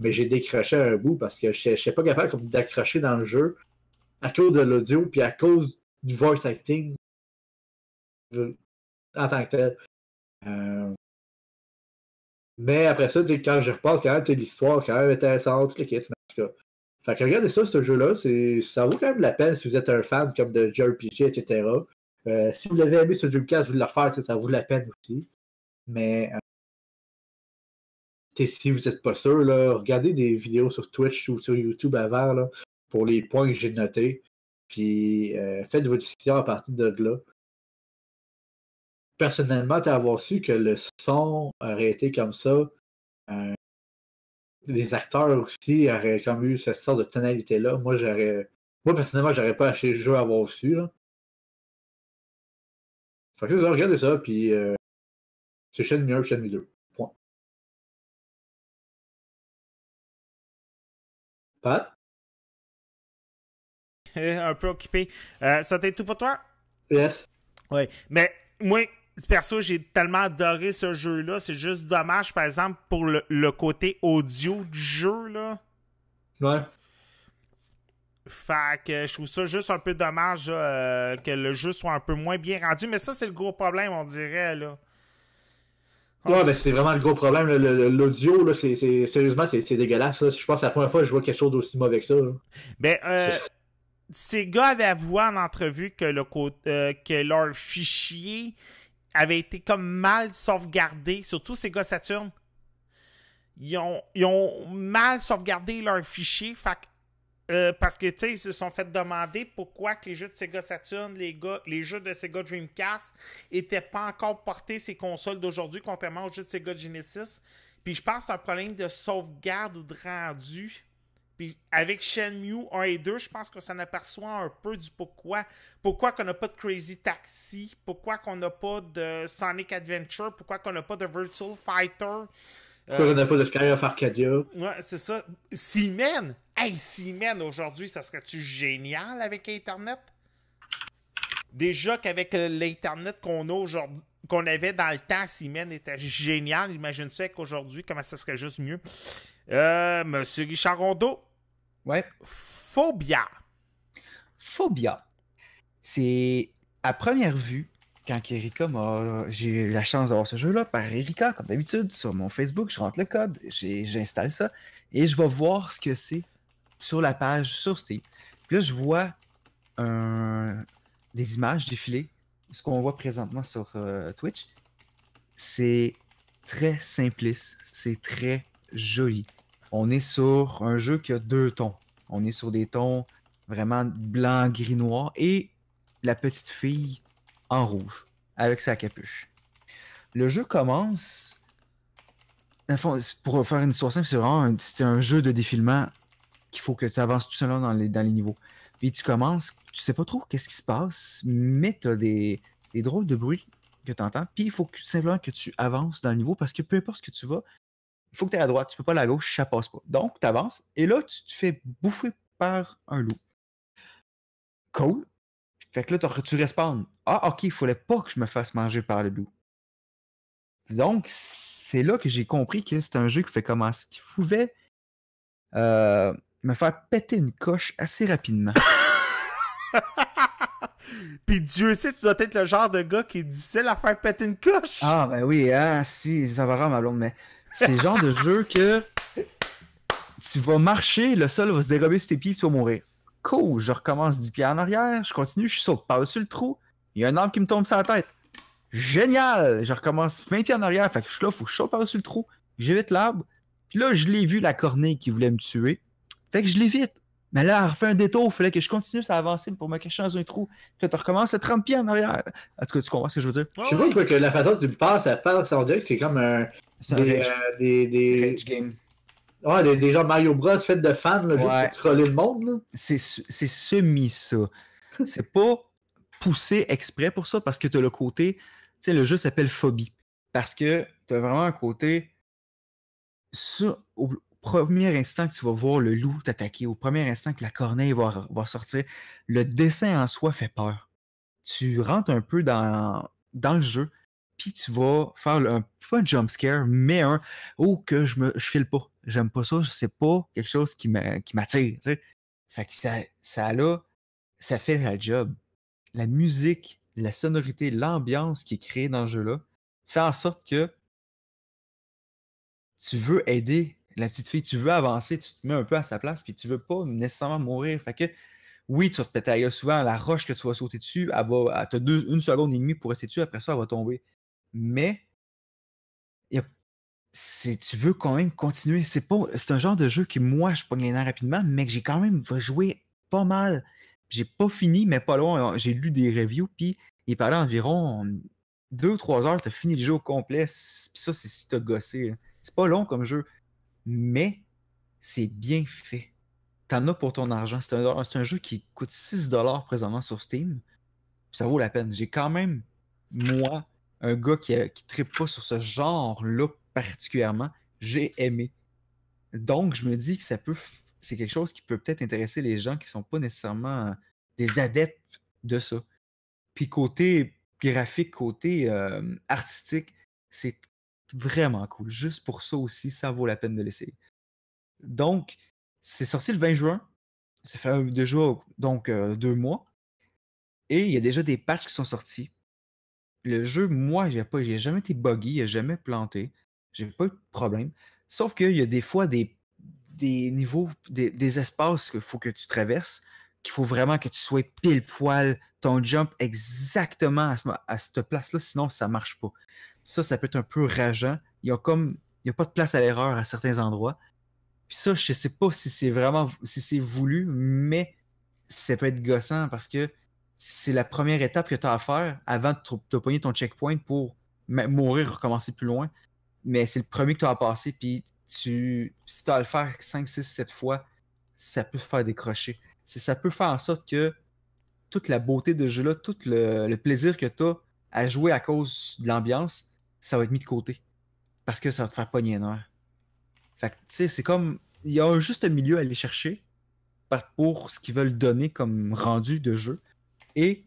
mais j'ai décroché un bout parce que je n'étais pas capable comme, d'accrocher dans le jeu à cause de l'audio, puis à cause du voice acting euh, en tant que tel. Euh, mais après ça, quand je repasse, quand même, l'histoire quand même intéressante, le kit, en tout cas. Fait que regardez ça, ce jeu-là, ça vaut quand même la peine si vous êtes un fan comme de JRPG, etc. Euh, si vous l'avez aimé ce Dreamcast, vous le refaire, ça vaut la peine aussi. Mais euh, si vous n'êtes pas sûr, regardez des vidéos sur Twitch ou sur YouTube à là, pour les points que j'ai notés. Puis euh, faites votre décision à partir de là. Personnellement, avoir su que le son aurait été comme ça, les acteurs aussi auraient comme eu cette sorte de tonalité-là. Moi, j'aurais. Moi, personnellement, j'aurais pas acheté le jeu à avoir su. Fait que vous ça, regardez ça, puis euh, c'est chaîne 1 et Shenmue 2. Point. Pat? Euh, un peu occupé. Euh, ça t'est tout pour toi? Yes. Oui, mais moi, perso, j'ai tellement adoré ce jeu-là. C'est juste dommage, par exemple, pour le, le côté audio du jeu, là. Ouais. Fait que je trouve ça juste un peu dommage euh, que le jeu soit un peu moins bien rendu. Mais ça, c'est le gros problème, on dirait. là. Ouais, mais ben, c'est vraiment le gros problème. L'audio, là, c'est, sérieusement, c'est, dégueulasse. Je pense que c'est la première fois que je vois quelque chose d'aussi mauvais que ça. Ben, euh, ces gars avaient avoué en entrevue que, le euh, que leur fichier avait été comme mal sauvegardé, surtout ces gars Saturn Ils ont, mal sauvegardé leur fichier. Fait euh, parce que, tu sais, ils se sont fait demander pourquoi que les jeux de Sega Saturn, les, jeux de Sega Dreamcast n'étaient pas encore portés ces consoles d'aujourd'hui, contrairement aux jeux de Sega Genesis. Puis je pense que c'est un problème de sauvegarde ou de rendu. Puis avec Shenmue 1 et 2, je pense que ça aperçoit un peu du pourquoi. Pourquoi qu'on n'a pas de Crazy Taxi, pourquoi qu'on n'a pas de Sonic Adventure, pourquoi qu'on n'a pas de Virtual Fighter. Pourquoi euh, on n'a pas de à Ouais, c'est ça. Simen! Hey, Simen, aujourd'hui, ça serait-tu génial avec Internet? Déjà qu'avec l'Internet qu'on a aujourd'hui, qu'on avait dans le temps, Simen était génial. imagine toi qu'aujourd'hui, comment ça serait juste mieux. Euh, Monsieur Richard Rondeau. Ouais. Phobia. Phobia. C'est, à première vue, quand Erika m'a. J'ai eu la chance d'avoir ce jeu-là par Erika, comme d'habitude, sur mon Facebook, je rentre le code, j'installe ça, et je vais voir ce que c'est sur la page, sur Steam. Puis là, je vois des images défiler, ce qu'on voit présentement sur euh, Twitch. C'est très simpliste, c'est très joli. On est sur un jeu qui a deux tons. On est sur des tons vraiment blanc, gris, noir, et la petite fille en rouge avec sa capuche. Le jeu commence. Pour faire une histoire simple, c'est vraiment un, un jeu de défilement qu'il faut que tu avances tout seul dans les, dans les niveaux. Puis tu commences, tu sais pas trop qu'est-ce qui se passe, mais tu as des, drôles de bruit que tu entends. Puis il faut que, simplement que tu avances dans le niveau parce que peu importe ce que tu vas, il faut que tu ailles à droite. Tu peux pas aller à gauche, ça passe pas. Donc tu avances et là, tu te fais bouffer par un loup. Cool. Fait que là, tu réponds Ah, ok, il fallait pas que je me fasse manger par le loup. Donc, c'est là que j'ai compris que c'est un jeu qui fait comment qu'il pouvait euh, me faire péter une coche assez rapidement. Puis Dieu sait, tu dois être le genre de gars qui est difficile à faire péter une coche. Ah, ben oui, hein, si, ça va vraiment mais c'est le genre de jeu que tu vas marcher, le sol va se dérober sur tes pieds, tu vas mourir cool, je recommence 10 pieds en arrière, je continue, je saute par-dessus le trou, il y a un arbre qui me tombe sur la tête. Génial! Je recommence 20 pieds en arrière, fait que je suis là, faut que je saute par-dessus le trou, j'évite l'arbre. Puis là, je l'ai vu, la cornée qui voulait me tuer. Fait que je l'évite. Mais là, elle refait un détour, il fallait que je continue à avancer pour me cacher dans un trou. Puis là, tu recommences le 30 pieds en arrière. En tout cas, tu comprends ce que je veux dire? je sais pas, quoi, que la façon dont tu me passes, ça passe, on dirait c'est comme un. Euh, des, des, game. Ouais, déjà Mario Bros fait de fans, là, juste le monde. C'est semi ça. C'est pas poussé exprès pour ça parce que tu as le côté. Tu sais, le jeu s'appelle Phobie. Parce que tu as vraiment un côté. au, premier instant que tu vas voir le loup t'attaquer, au premier instant que la corneille va, sortir, le dessin en soi fait peur. Tu rentres un peu dans, dans le jeu, puis tu vas faire un, pas un jump scare, mais un oh que je me je file pas. J'aime pas ça, sais pas quelque chose qui m'attire. Fait que ça, là, ça fait le job. La musique, la sonorité, l'ambiance qui est créée dans le jeu-là fait en sorte que tu veux aider la petite fille, tu veux avancer, tu te mets un peu à sa place, puis tu veux pas nécessairement mourir. Fait que oui, tu vas te péter souvent, la roche que tu vas sauter dessus, elle as une seconde et demie pour rester dessus, après ça, elle va tomber mais si tu veux quand même continuer. C'est un genre de jeu qui, moi, je pogne les nerfs rapidement, mais que j'ai quand même joué pas mal. J'ai pas fini, mais pas loin. J'ai lu des reviews, puis il parlait environ 2-3 heures, t'as fini le jeu au complet. Puis ça, c'est si t'as gossé. Hein. C'est pas long comme jeu, mais c'est bien fait. T'en as pour ton argent. C'est un, un jeu qui coûte 6$ présentement sur Steam. Ça vaut la peine. J'ai quand même, moi, un gars qui, euh, qui tripe pas sur ce genre-là particulièrement, j'ai aimé. Donc, je me dis que ça peut, c'est quelque chose qui peut peut-être intéresser les gens qui sont pas nécessairement euh, des adeptes de ça. Puis côté graphique, côté euh, artistique, c'est vraiment cool. Juste pour ça aussi, ça vaut la peine de l'essayer. Donc, c'est sorti le 20 juin. Ça fait jours, donc deux mois. Et il y a déjà des patchs qui sont sortis le jeu, moi, j'ai pas, j'ai jamais été buggy, il jamais planté. J'ai pas eu de problème. Sauf qu'il y a des fois des, niveaux, des, espaces qu'il faut que tu traverses, qu'il faut vraiment que tu sois pile poil ton jump exactement à, cette place-là, sinon ça marche pas. Ça, ça peut être un peu rageant. Il y a comme. Il n'y a pas de place à l'erreur à certains endroits. Puis ça, je sais pas si c'est vraiment si c'est voulu, mais ça peut être gossant parce que c'est la première étape que tu as à faire avant de te pogner ton checkpoint pour mourir, recommencer plus loin. Mais c'est le premier que tu as à passer, puis si tu as à le faire 5, 6, 7 fois, ça peut faire décrocher. Ça peut faire en sorte que toute la beauté de jeu-là, tout le, plaisir que tu as à jouer à cause de l'ambiance, ça va être mis de côté. Parce que ça va te faire pogner une heure. Fait tu sais, c'est comme. Il y a un juste milieu à aller chercher pour ce qu'ils veulent donner comme rendu de jeu. Et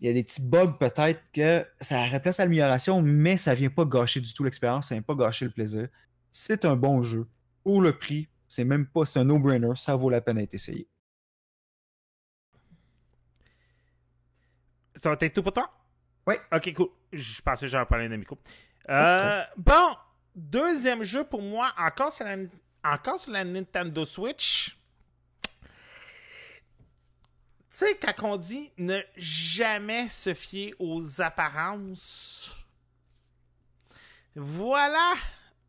il y a des petits bugs peut-être que ça remplace l'amélioration, mais ça vient pas gâcher du tout l'expérience, ça vient pas gâcher le plaisir. C'est un bon jeu. Pour le prix, c'est même pas, c'est un no-brainer, ça vaut la peine d'être essayé. Ça va être tout pour toi? Oui. Ok, cool. Je pensais que j'avais parlé d'un micro. Euh, bon, deuxième jeu pour moi, encore sur la Nintendo Switch. Tu sais, quand on dit ne jamais se fier aux apparences, voilà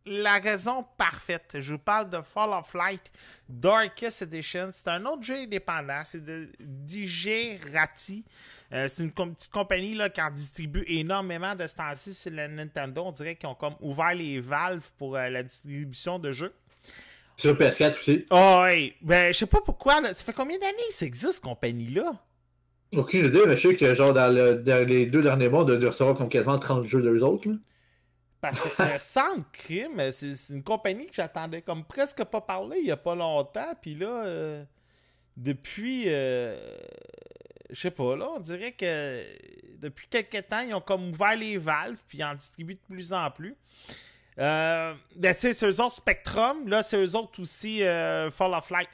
la raison parfaite. Je vous parle de Fall of Light Darkest Edition. C'est un autre jeu indépendant. C'est de Digerati. Euh, c'est une petite compagnie qui en distribue énormément de ce temps sur la Nintendo. On dirait qu'ils ont comme ouvert les valves pour euh, la distribution de jeux. Sur PS4 aussi. Ah oh, ouais. Ben, je sais pas pourquoi. Ça fait combien d'années que ça existe, cette compagnie-là? Aucune idée, mais je sais que genre dans, les deux derniers mois, on de, dû recevoir comme quasiment 30 jeux d'eux autres. Parce que euh, sans crime, c'est une compagnie que j'attendais comme presque pas parler il y a pas longtemps. Puis là, euh, depuis. Euh, je sais pas, là, on dirait que depuis quelques temps, ils ont comme ouvert les valves, puis ils en distribuent de plus en plus. Euh, ben, c'est eux autres Spectrum. Là, c'est eux autres aussi euh, Fall of Light.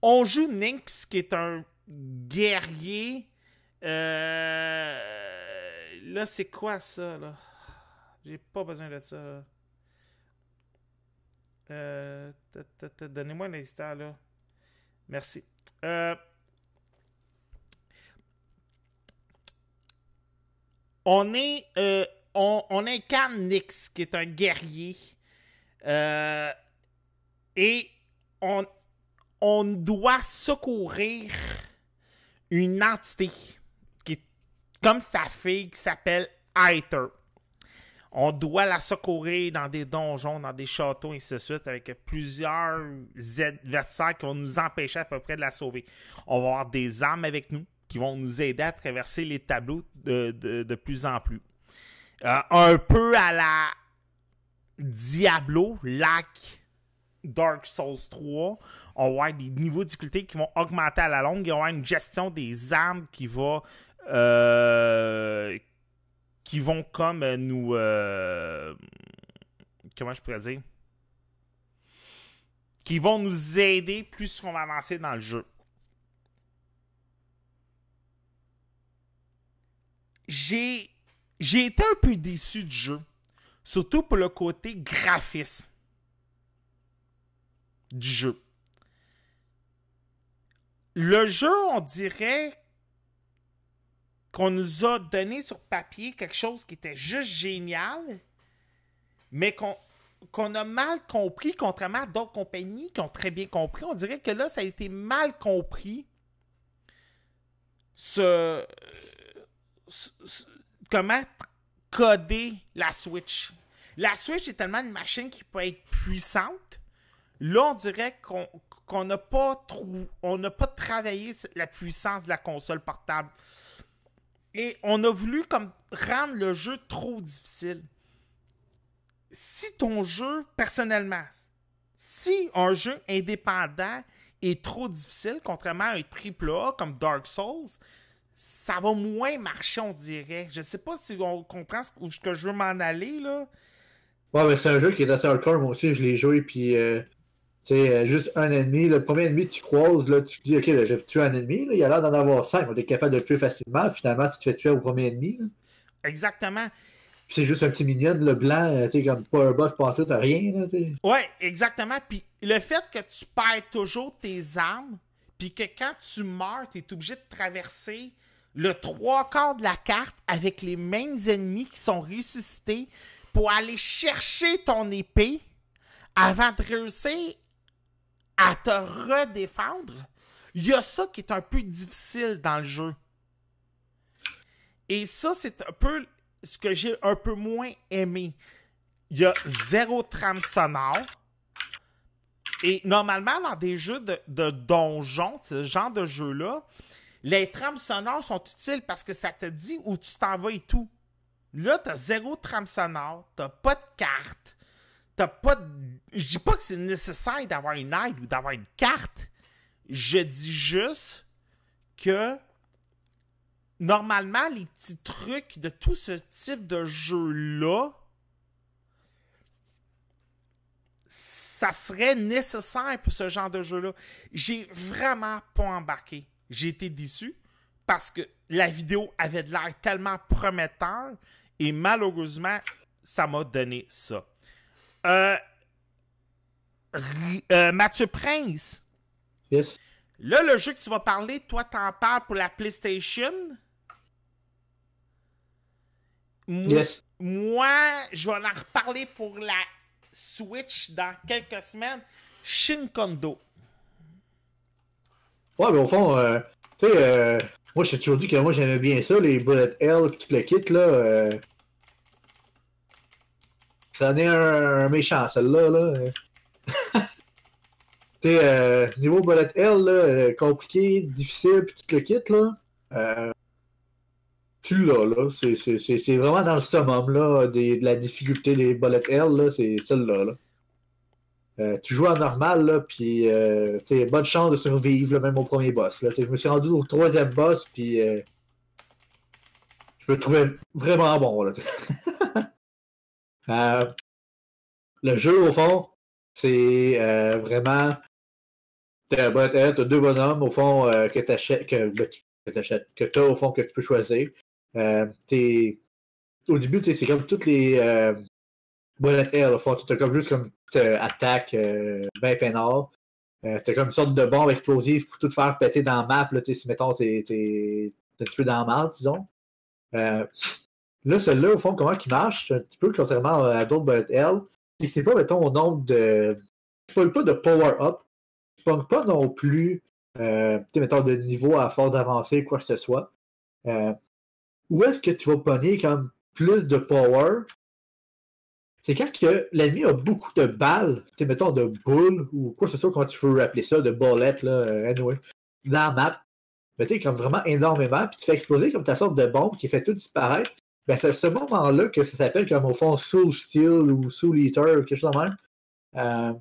On joue Nix, qui est un guerrier. Euh, là, c'est quoi ça, là? J'ai pas besoin de ça. Donnez-moi un là. Merci. On est on, incarne Nyx qui est un guerrier. Euh, et on, doit secourir une entité qui comme sa fille qui s'appelle Aether. On doit la secourir dans des donjons, dans des châteaux, et ainsi de suite, avec plusieurs adversaires qui vont nous empêcher à peu près de la sauver. On va avoir des armes avec nous qui vont nous aider à traverser les tableaux de plus en plus. Euh, un peu à la Diablo, lac Dark Souls 3. On va avoir des niveaux de difficulté qui vont augmenter à la longue et on va avoir une gestion des armes qui va. Euh, qui vont comme nous. Euh, comment je pourrais dire Qui vont nous aider plus qu'on va avancer dans le jeu. J'ai j'ai été un peu déçu du jeu, surtout pour le côté graphisme du jeu. Le jeu, on dirait qu'on nous a donné sur papier quelque chose qui était juste génial, mais qu'on a mal compris, contrairement à d'autres compagnies qui ont très bien compris. On dirait que là, ça a été mal compris. ce, comment coder la Switch. La Switch est tellement une machine qui peut être puissante. Là, on dirait qu'on n'a pas on pas travaillé la puissance de la console portable. Et on a voulu comme rendre le jeu trop difficile. Si ton jeu, personnellement, si un jeu indépendant est trop difficile, contrairement à un triple A comme Dark Souls, ça va moins marcher, on dirait. Je sais pas si on comprend ce que, je veux m'en aller, là. Ouais, mais c'est un jeu qui est assez hardcore. Moi aussi, je l'ai joué, puis... Euh, euh, juste un ennemi. Le premier ennemi que tu croises, là, tu te dis, OK, je vais tuer un ennemi. Là, il a l'air d'en avoir cinq. On est capable de le tuer facilement. Finalement, tu te fais tuer au premier ennemi. Exactement. C'est juste un petit mignon, le blanc, euh, tu comme pas un boss, pas tout, rien. ouais, exactement. Puis le fait que tu perds toujours tes armes, puis que quand tu meurs, tu es obligé de traverser le trois quarts de la carte avec les mêmes ennemis qui sont ressuscités pour aller chercher ton épée avant de réussir à te redéfendre. Il y a ça qui est un peu difficile dans le jeu. Et ça, c'est un peu ce que j'ai un peu moins aimé. Il y a zéro trame sonore. Et normalement, dans des jeux de, de donjons, ce genre de jeu-là, les trames sonores sont utiles parce que ça te dit où tu t'en vas et tout. Là, as zéro trame sonore, t'as pas de carte, t'as pas Je dis pas que c'est nécessaire d'avoir une aide ou d'avoir une carte. Je dis juste que normalement, les petits trucs de tout ce type de jeu-là, ça serait nécessaire pour ce genre de jeu-là. J'ai vraiment pas embarqué j'ai été déçu parce que la vidéo avait de l'air tellement prometteur et malheureusement, ça m'a donné ça. Euh, euh, Mathieu Prince. le jeu que tu vas parler, toi, en parles pour la PlayStation. Moi, moi, je vais en reparler pour la Switch dans quelques semaines. Shinkondo. Ouais, mais au fond, euh, tu sais, euh, moi, j'ai toujours dit que moi, j'aimais bien ça, les Bullet Hell, tout le kit, là. Euh, ça en est un, méchant, celle-là, là. tu sais, niveau Bullet L là, compliqué, difficile, puis tout le kit, là. tu là, là. C'est vraiment dans le summum, là, de la difficulté des Bullet L là, c'est celle-là, là. Euh, tu joues en normal, là, puis euh, t'es bonne chance de survivre, même au premier boss. Je me suis rendu au troisième boss, puis euh, je me trouvais vraiment bon. le jeu, au fond, c'est vraiment. T'as deux bonhommes, au fond, que t'achètes, que, ben, que t'achètes, que t'as, au fond, que tu peux choisir. Au début, c'est comme toutes les Bullet L, au fond, tu as comme juste comme attaque euh, ben peinard. Euh, t'as comme une sorte de bombe explosive pour tout faire péter dans la map, si mettons t'es, un peu dans la map, disons. Euh, là, celle-là, au fond, comment qui marche, un petit peu contrairement à d'autres Bullet c'est c'est pas, mettons, au nombre de. pas, pas de power-up. Tu pas non plus, euh, mettons, de niveau à force d'avancer, quoi que ce soit. Euh, où est-ce que tu vas pogner comme plus de power c'est quand que l'ennemi a beaucoup de balles, mettons de boules ou quoi que ce soit, quand tu veux rappeler ça, de bolettes, là, euh, anyway, dans la map. Ben, tu comme vraiment énormément, puis tu fais exploser comme ta sorte de bombe qui fait tout disparaître. Ben, c'est à ce moment-là que ça s'appelle comme au fond Soul Steel ou Soul Eater ou quelque chose de même. Euh,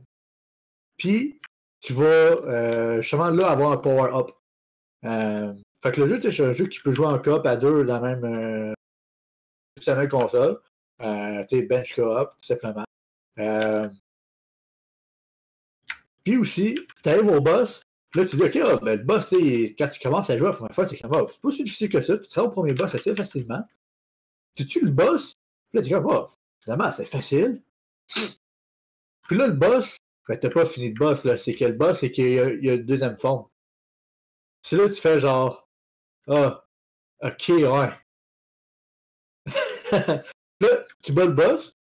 puis tu vas euh, justement là avoir un power-up. fait que le jeu, c'est un jeu qui peut jouer en cop à deux dans même, la même console. Euh, bench co-op, tout simplement. Euh... Puis aussi, tu arrives au boss, là, tu dis, OK, oh, ben, le boss, quand tu commences à jouer la première fois, tu comme, oh, c'est pas si difficile que ça, tu te au premier boss assez facilement. Tu tues le boss, puis là, tu dis, oh, vraiment c'est facile. Puis là, le boss, ben, t'as pas fini de boss, là. C'est que le boss, c'est qu'il y, a une deuxième forme. C'est là tu fais genre, ah, OK, ouais. Là, tu bats le boss.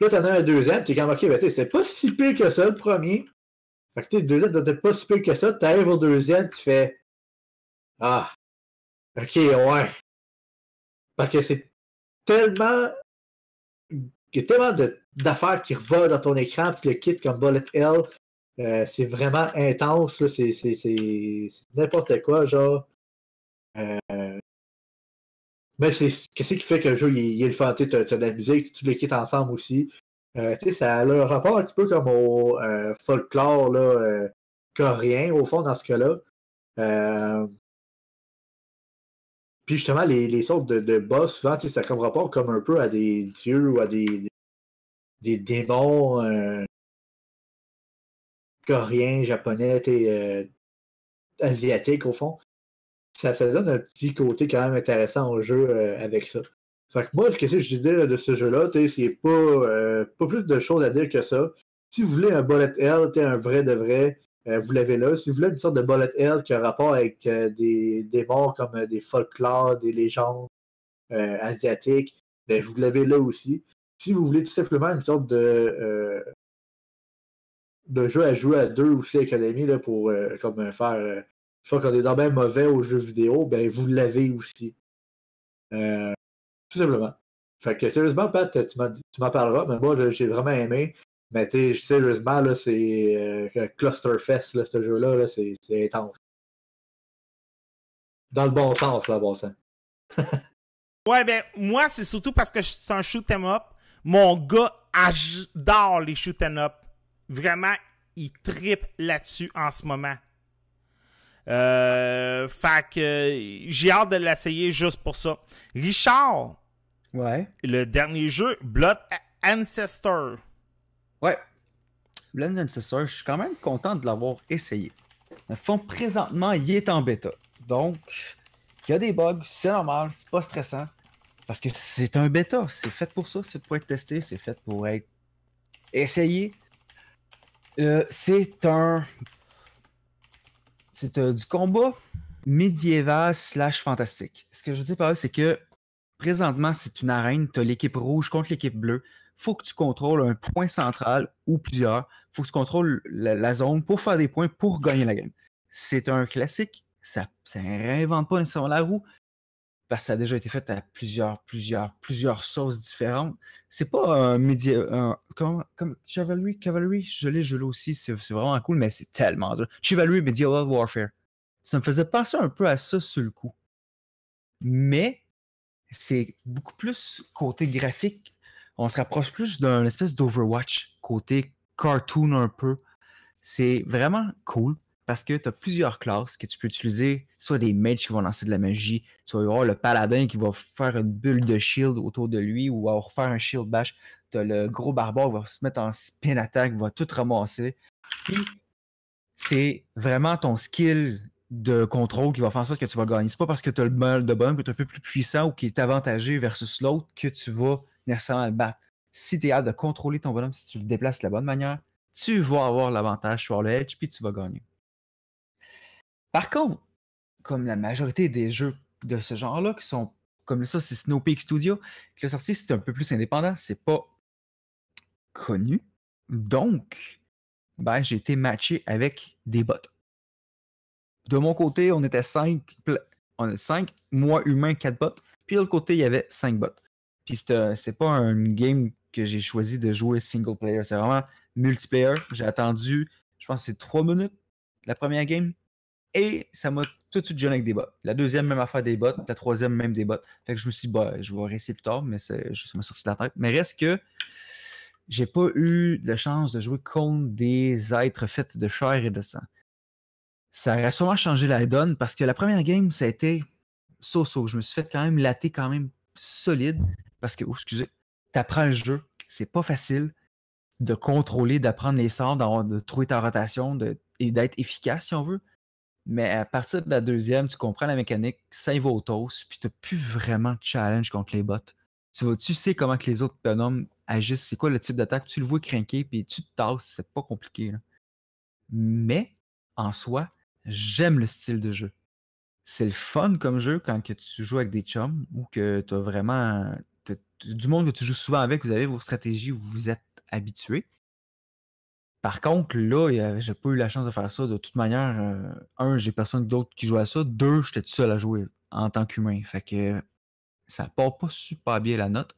Là, t'en as un deuxième. T'es comme, ok, ben, sais, c'est pas si pire que ça, le premier. Fait que, tu le deuxième, t'étais pas si pire que ça. arrives au deuxième, tu fais, ah, ok, ouais. Fait que c'est tellement. Il y a tellement d'affaires qui revolent dans ton écran, puis le kit comme Bullet Hell, euh, c'est vraiment intense, c'est n'importe quoi, genre. Euh, mais ben, c'est qu'est-ce qui fait que le jeu il, il est tu as, de la musique, tu les quittes ensemble aussi. Euh, ça a un rapport un petit peu comme au euh, folklore euh, coréen, au fond, dans ce cas-là. Puis justement, les, sortes de, boss, souvent, ça a un rapport comme un peu à des dieux ou à des, des, des démons coréens, japonais, asiatiques, au fond ça, donne un petit côté quand même intéressant au jeu euh, avec ça. Fait que moi, qu'est-ce que je disais de ce jeu-là, c'est pas, euh, pas plus de choses à dire que ça. Si vous voulez un bullet hell, un vrai de vrai, euh, vous l'avez là. Si vous voulez une sorte de bullet hell qui a rapport avec des, morts comme des folklores, des légendes asiatiques, ben, vous l'avez là aussi. Si vous voulez tout simplement une sorte de, de jeu à jouer à deux ou six académies là, pour comme faire quand qu'on est dans bien mauvais aux jeux vidéo, ben vous l'avez aussi. Euh, tout simplement. Fait que sérieusement, Pat, tu m'en parleras, mais moi j'ai vraiment aimé. Mais tu sérieusement, là, c'est cluster euh, Clusterfest, ce jeu-là, -là, c'est intense. Dans le bon sens, là, bon sens. ouais, ben moi, c'est surtout parce que c'est un shoot 'em up. Mon gars adore les shoot 'em up. Vraiment, il tripe là-dessus en ce moment. Euh, fait j'ai hâte de l'essayer juste pour ça. Richard. Ouais. Le dernier jeu, Blood Ancestor. Ouais. Blood Ancestor, je suis quand même content de l'avoir essayé. enfin fond, présentement, il est en bêta. Donc, il y a des bugs, c'est normal, c'est pas stressant. Parce que c'est un bêta, c'est fait pour ça, c'est pour être testé, c'est fait pour être essayé. Euh, c'est un c'est euh, du combat médiéval slash fantastique. Ce que je veux dire par là, c'est que présentement, c'est une arène, tu as l'équipe rouge contre l'équipe bleue. faut que tu contrôles un point central ou plusieurs. faut que tu contrôles la, zone pour faire des points pour gagner la game. C'est un classique. Ça ne réinvente pas nécessairement la roue, parce que ça a déjà été fait à plusieurs, plusieurs, plusieurs sauces différentes. C'est pas un média. comme, comme Chivalry, Cavalry, je l'ai, je l'ai aussi, c'est vraiment cool, mais c'est tellement dur. Chivalry Medieval Warfare. Ça me faisait penser un peu à ça sur le coup. Mais c'est beaucoup plus côté graphique. On se rapproche plus d'une espèce d'Overwatch, côté cartoon un peu. C'est vraiment cool parce que tu as plusieurs classes que tu peux utiliser, soit des mages qui vont lancer de la magie, soit avoir le paladin qui va faire une bulle de shield autour de lui ou va refaire un shield bash. Tu as le gros barbare qui va se mettre en spin attack, va tout ramasser. c'est vraiment ton skill de contrôle qui va faire en sorte que tu vas gagner. C'est pas parce que tu as le mal de bonhomme que tu un peu plus puissant ou qui est avantagé versus l'autre que tu vas nécessairement le battre. Si tu es hâte de contrôler ton bonhomme, si tu le déplaces de la bonne manière, tu vas avoir l'avantage sur le edge, puis tu vas gagner. Par contre, comme la majorité des jeux de ce genre-là, qui sont comme ça, c'est Snow Studio, qui l'a sorti, c'est un peu plus indépendant, c'est pas connu. Donc, ben, j'ai été matché avec des bots. De mon côté, on était 5, 5, moi humain, 4 bots. Puis de l'autre côté, il y avait 5 bots. Puis euh, c'est pas un game que j'ai choisi de jouer single player, c'est vraiment multiplayer. J'ai attendu, je pense, c'est 3 minutes la première game. Et ça m'a tout de suite joué avec des bottes. La deuxième, même affaire des bottes. La troisième, même des bottes. Fait que je me suis dit, bah, je vais rester plus tard, mais ça m'a sorti de la tête. Mais reste que j'ai pas eu la chance de jouer contre des êtres faits de chair et de sang. Ça a sûrement changé la donne parce que la première game, ça a été so-so. Je me suis fait quand même laté quand même solide parce que, oh, excusez, t'apprends le jeu. C'est pas facile de contrôler, d'apprendre les sorts, de trouver ta rotation de, et d'être efficace si on veut. Mais à partir de la deuxième, tu comprends la mécanique, ça y va au puis tu n'as plus vraiment de challenge contre les bots. Tu, sais comment que les autres bonhommes agissent, c'est quoi le type d'attaque, tu le vois craquer, puis tu te tasses, c'est pas compliqué. Mais, en soi, j'aime le style de jeu. C'est le fun comme jeu quand que tu joues avec des chums ou que tu as vraiment du monde que tu joues souvent avec, vous avez vos stratégies, vous vous êtes habitué. Par contre, là, j'ai pas eu la chance de faire ça. De toute manière, euh, un, j'ai personne d'autre qui joue à ça. Deux, j'étais tout seul à jouer en tant qu'humain. Fait que ça part pas super bien la note.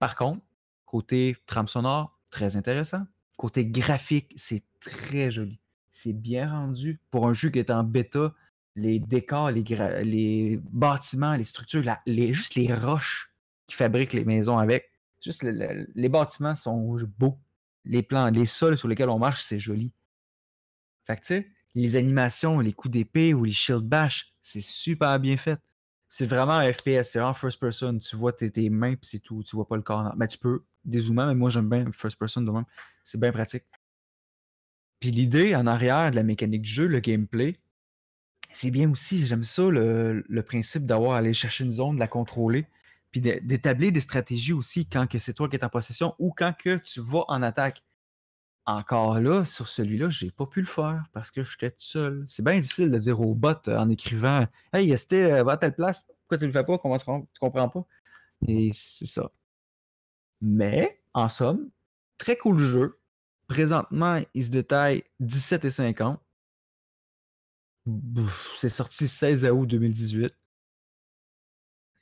Par contre, côté trame sonore, très intéressant. Côté graphique, c'est très joli. C'est bien rendu. Pour un jeu qui est en bêta, les décors, les, bâtiments, les structures, juste les roches qui fabriquent les maisons avec. Juste les bâtiments sont beaux les plans, les sols sur lesquels on marche, c'est joli. Fait que, tu sais, les animations, les coups d'épée ou les shield bash, c'est super bien fait. C'est vraiment un FPS, c'est vraiment first person. Tu vois tes, mains, puis c'est tout. Tu vois pas le corps. Mais tu peux dézoomer, mais moi j'aime bien first person de C'est bien pratique. Puis l'idée en arrière de la mécanique du jeu, le gameplay, c'est bien aussi. J'aime ça, le, le principe d'avoir à aller chercher une zone, de la contrôler, puis d'établir des stratégies aussi quand que c'est toi qui es en possession ou quand que tu vas en attaque. Encore là, sur celui-là, j'ai pas pu le faire parce que j'étais tout seul. C'est bien difficile de dire aux bots en écrivant Hey, c'était euh, à telle place, pourquoi tu le fais pas, comment tu, comprends pas? Et c'est ça. Mais, en somme, très cool jeu. Présentement, il se détaille 17 et 50. C'est sorti le 16 août 2018.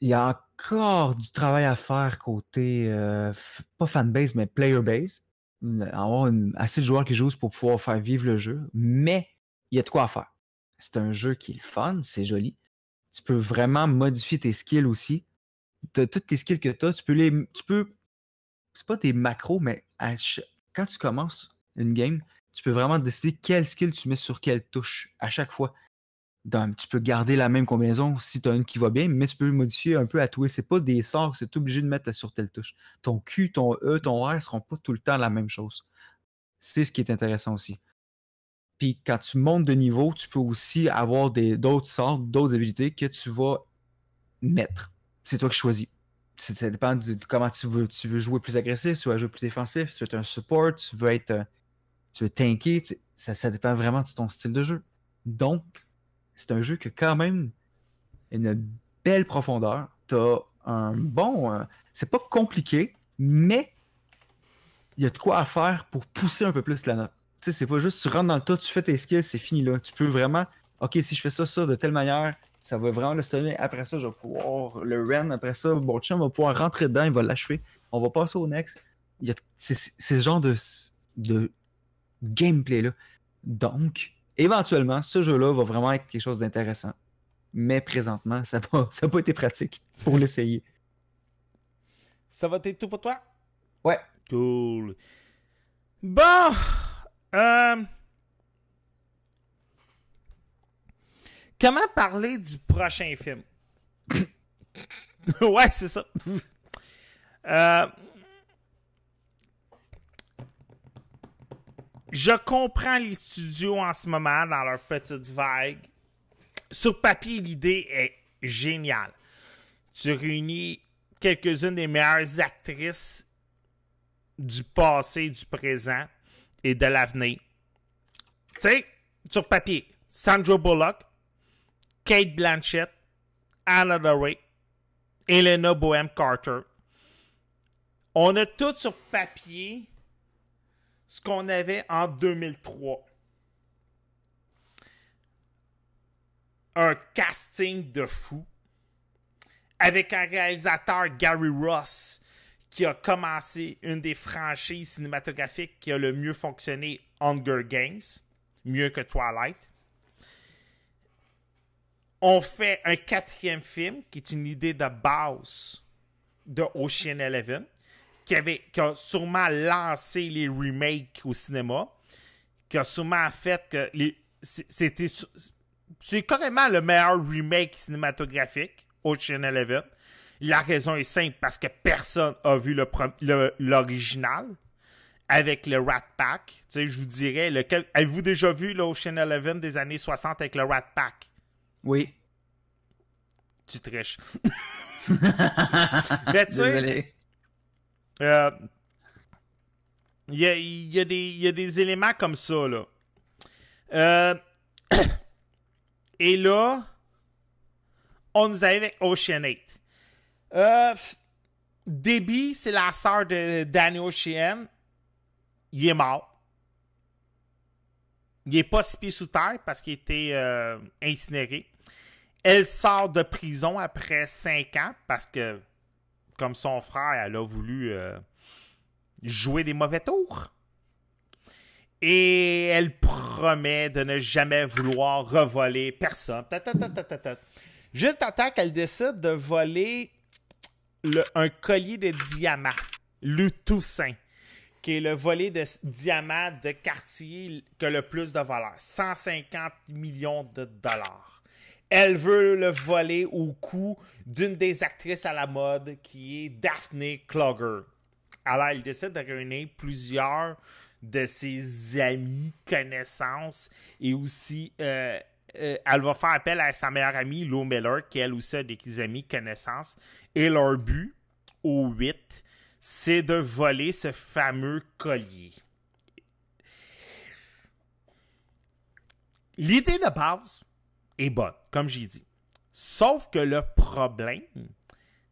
Il y a encore du travail à faire côté, euh, pas fanbase, mais player base. Hum, avoir assez de joueurs qui jouent pour pouvoir faire vivre le jeu, mais il y a de quoi à faire. C'est un jeu qui est fun, c'est joli. Tu peux vraiment modifier tes skills aussi. As, toutes tes skills que tu as, tu peux les. Tu peux. C'est pas tes macros, mais quand tu commences une game, tu peux vraiment décider quel skill tu mets sur quelle touche à chaque fois tu peux garder la même combinaison si tu as une qui va bien, mais tu peux modifier un peu à tout. Ce n'est pas des sorts que tu es obligé de mettre sur telle touche. Ton Q, ton E, ton R ne seront pas tout le temps la même chose. C'est ce qui est intéressant aussi. Puis quand tu montes de niveau, tu peux aussi avoir d'autres sorts, d'autres habilités que tu vas mettre. C'est toi qui choisis. Ça dépend de, comment tu veux. Tu veux jouer plus agressif, tu veux jouer plus défensif, tu veux être un support, tu veux être. Tu veux tanker. ça, ça dépend vraiment de ton style de jeu. Donc, c'est un jeu qui a quand même une belle profondeur. as un bon. Euh, c'est pas compliqué, mais il y a de quoi à faire pour pousser un peu plus la note. Tu sais, c'est pas juste tu rentres dans le tas, tu fais tes skills, c'est fini là. Tu peux vraiment. Ok, si je fais ça, ça de telle manière, ça va vraiment le stunner. Après ça, je vais pouvoir le run. Après ça, le chien va pouvoir rentrer dedans, il va l'achever. On va passer au next. a, c'est, ce genre de, de gameplay là. Donc, éventuellement, ce jeu-là va vraiment être quelque chose d'intéressant. Mais présentement, ça n'a pas, été pratique pour l'essayer. Ça va être tout pour toi? Ouais. Cool. Bon. Euh, comment parler du prochain film? ouais, c'est ça. euh... je comprends les studios en ce moment dans leur petite vague. Sur papier, l'idée est géniale. Tu réunis quelques-unes des meilleures actrices du passé, du présent et de l'avenir. Tu sais, sur papier, Sandra Bullock, Kate Blanchett, Anna Delrey, Elena Bohem Carter. On a tout sur papier ce qu'on avait en 2003. Un casting de fou avec un réalisateur Gary Ross qui a commencé une des franchises cinématographiques qui a le mieux fonctionné Hunger Games, mieux que Twilight. On fait un quatrième film qui est une idée de base de Ocean Eleven qui, a sûrement lancé les remakes au cinéma, qui a sûrement fait que les, c'était c'est carrément le meilleur remake cinématographique Ocean Eleven. 11. La raison est simple parce que personne a vu l'original avec le Rat Pack. Tu sais, je vous dirais, avez-vous déjà vu l'Ocean Eleven des années 60 avec le Rat Pack? Oui. Tu triches. Mais tu il euh, y a, des éléments comme ça, là. Euh, et là, on nous arrive avec Ocean 8. Euh, Debbie, c'est la sœur de Danny Ocean. Il est mort. Il est pas sous terre parce qu'il était incinéré. Elle sort de prison après 5 ans parce que comme son frère, elle a voulu euh, jouer des mauvais tours. Et elle promet de ne jamais vouloir revoler personne. Juste en temps qu'elle décide de voler un collier de diamants, le Toussaint, qui est le volet de diamants de quartier que le plus de valeur, 150 millions de dollars. Elle veut le voler au cou d'une des actrices à la mode qui est Daphne Clogger. Alors, elle décide de réunir plusieurs de ses amis, connaissances et aussi. Euh, euh, elle va faire appel à sa meilleure amie, Lou Miller, qui elle aussi a des amis, connaissances. Et leur but, au 8, c'est de voler ce fameux collier. L'idée de base est bonne comme j'ai dit. Sauf que le problème,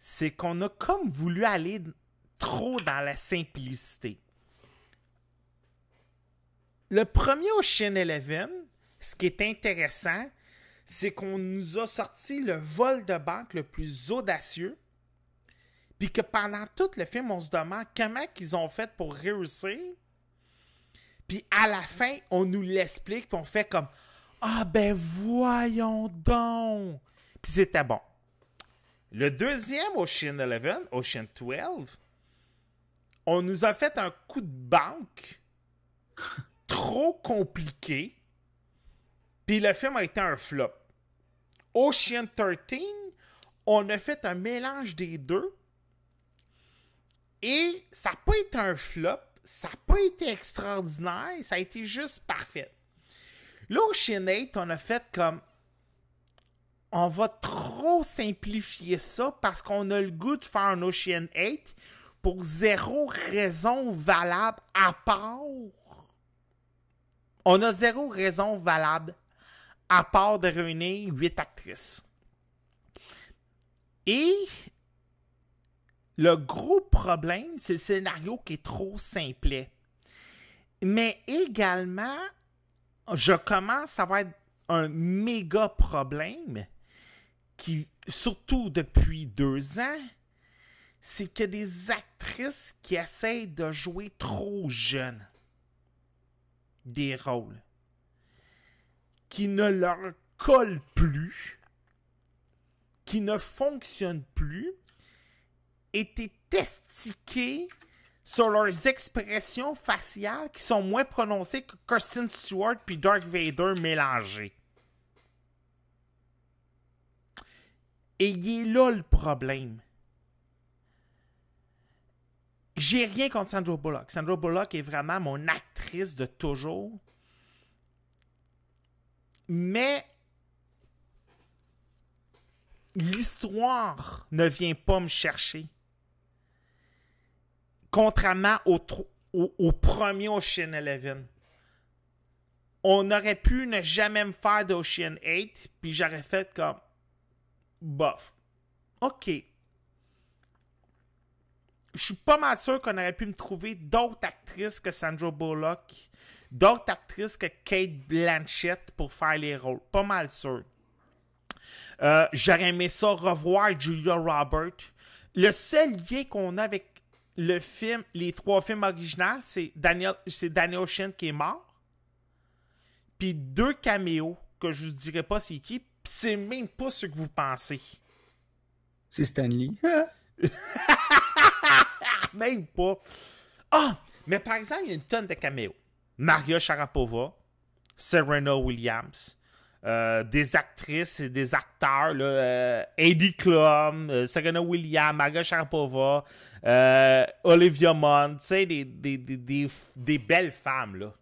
c'est qu'on a comme voulu aller trop dans la simplicité. Le premier Ocean Eleven, ce qui est intéressant, c'est qu'on nous a sorti le vol de banque le plus audacieux, puis que pendant tout le film, on se demande comment ils ont fait pour réussir. Puis à la fin, on nous l'explique, puis on fait comme ah ben voyons donc! Puis c'était bon. Le deuxième Ocean 11, Ocean 12, on nous a fait un coup de banque trop compliqué. Puis le film a été un flop. Ocean 13, on a fait un mélange des deux. Et ça n'a pas été un flop, ça n'a pas été extraordinaire, ça a été juste parfait. L'Ocean 8, on a fait comme. On va trop simplifier ça parce qu'on a le goût de faire un Ocean 8 pour zéro raison valable à part. On a zéro raison valable à part de réunir huit actrices. Et le gros problème, c'est le scénario qui est trop simplet. Mais également, je commence à avoir un méga problème qui, surtout depuis deux ans, c'est que des actrices qui essayent de jouer trop jeunes des rôles qui ne leur collent plus, qui ne fonctionnent plus, étaient testiquées sur leurs expressions faciales qui sont moins prononcées que Kirsten Stewart puis Dark Vader mélangées. Et il est là le problème. J'ai rien contre Sandra Bullock. Sandra Bullock est vraiment mon actrice de toujours. Mais l'histoire ne vient pas me chercher contrairement au, premier Ocean Eleven. On aurait pu ne jamais me faire d'Ocean 8, puis j'aurais fait comme bof. OK. Je suis pas mal sûr qu'on aurait pu me trouver d'autres actrices que Sandra Bullock, d'autres actrices que Kate Blanchett pour faire les rôles. Pas mal sûr. Euh, j'aurais aimé ça revoir Julia Roberts. Le seul lien qu'on a avec le film, les trois films originaux, c'est Daniel, c'est Daniel Shin qui est mort. Puis deux caméos que je vous dirais pas c'est qui. c'est même pas ce que vous pensez. C'est Stanley. même pas. Ah! mais par exemple, il y a une tonne de caméos. Maria Sharapova, Serena Williams, euh, des actrices et des acteurs, là, Clum, euh, Heidi euh, Serena Williams, Maga Sharapova, Olivia Munn, tu sais, des, belles femmes, là.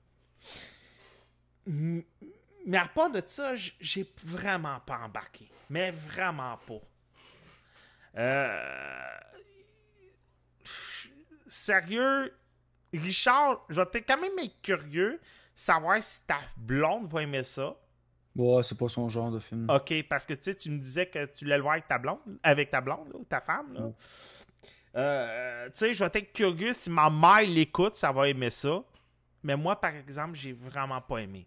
Mais à part de ça, j'ai vraiment pas embarqué. Mais vraiment pas. Sérieux, Richard, je vais quand même être curieux savoir si ta blonde va aimer ça. Ouais, c'est pas son genre de film. OK, parce que tu me disais que tu l'as le voir avec ta blonde, avec ta blonde, ta femme. Euh, tu sais, je vais être curieux si ma mère l'écoute, ça va aimer ça. Mais moi, par exemple, j'ai vraiment pas aimé.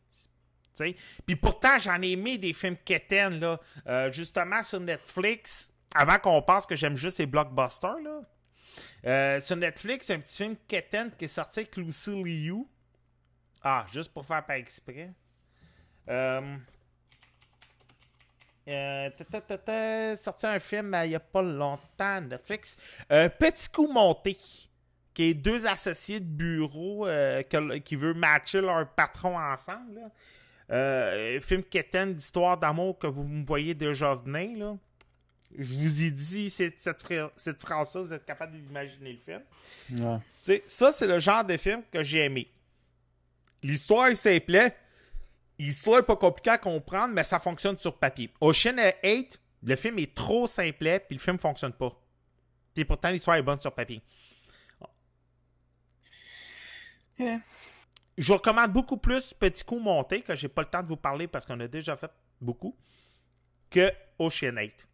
Puis pourtant, j'en ai aimé des films Keten, là. Euh, justement, sur Netflix, avant qu'on pense que j'aime juste les blockbusters, là. Euh, sur Netflix, un petit film Keten qui est sorti avec Lucy Liu. Ah, juste pour faire par exprès. Euh, sorti un film euh, il n'y a pas longtemps, Netflix. Euh, Petit coup monté, qui est deux associés de bureau euh, qui veut matcher leur patron ensemble. film quétaine d'histoire d'amour que vous me voyez déjà venir. Je vous ai dit cette, cette phrase-là, vous êtes capable d'imaginer le film. Ça, c'est le genre de film que j'ai aimé. L'histoire est plaît L'histoire n'est pas compliquée à comprendre, mais ça fonctionne sur papier. Ocean 8, le film est trop simplet, puis le film ne fonctionne pas. Et pourtant, l'histoire est bonne sur papier. Je vous recommande beaucoup plus Petit coup monté, que j'ai pas le temps de vous parler parce qu'on a déjà fait beaucoup, que Ocean 8.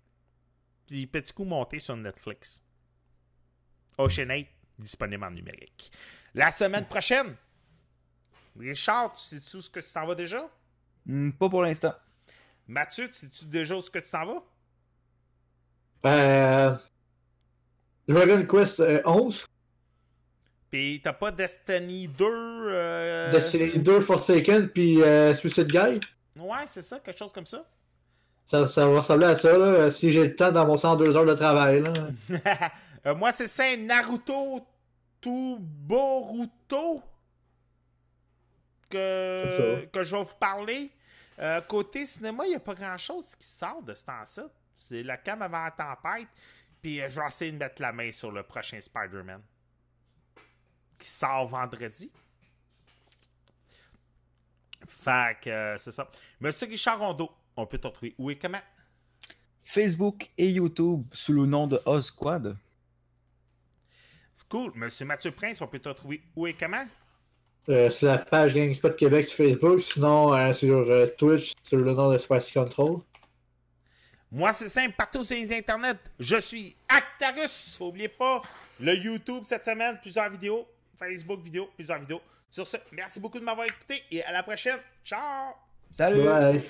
Petit coup monté sur Netflix. Ocean 8, disponible en numérique. La semaine prochaine! Richard, tu sais-tu ce que tu t'en vas déjà? Hmm, pas pour l'instant. Mathieu, tu sais-tu déjà où ce que tu t'en vas? Euh... Dragon Quest 11. Euh, puis t'as pas Destiny 2. Euh, Destiny 2 Forsaken, puis euh, Suicide Guy. Ouais, c'est ça, quelque chose comme ça. Ça, ça va ressembler à ça, là, si j'ai le temps dans mon 102 heures de travail. Moi, c'est ça, Naruto Tuboruto que, que je vais vous parler. Euh, côté cinéma, il n'y a pas grand-chose qui sort de ce temps C'est la cam avant la tempête. Puis euh, je vais essayer de mettre la main sur le prochain Spider-Man. Qui sort vendredi. Fait que euh, c'est ça. Monsieur Richard Rondeau, on peut te retrouver où et comment? Facebook et YouTube sous le nom de Ozquad. Cool. Monsieur Mathieu Prince, on peut te retrouver où et comment? Euh, c'est la page Gangspot Québec sur Facebook, sinon euh, sur euh, Twitch, sur le nom de Spicy Control. Moi, c'est simple, partout sur les internets, je suis Actarus. N'oubliez pas le YouTube cette semaine, plusieurs vidéos, Facebook vidéo, plusieurs vidéos. Sur ce, merci beaucoup de m'avoir écouté et à la prochaine. Ciao! Salut!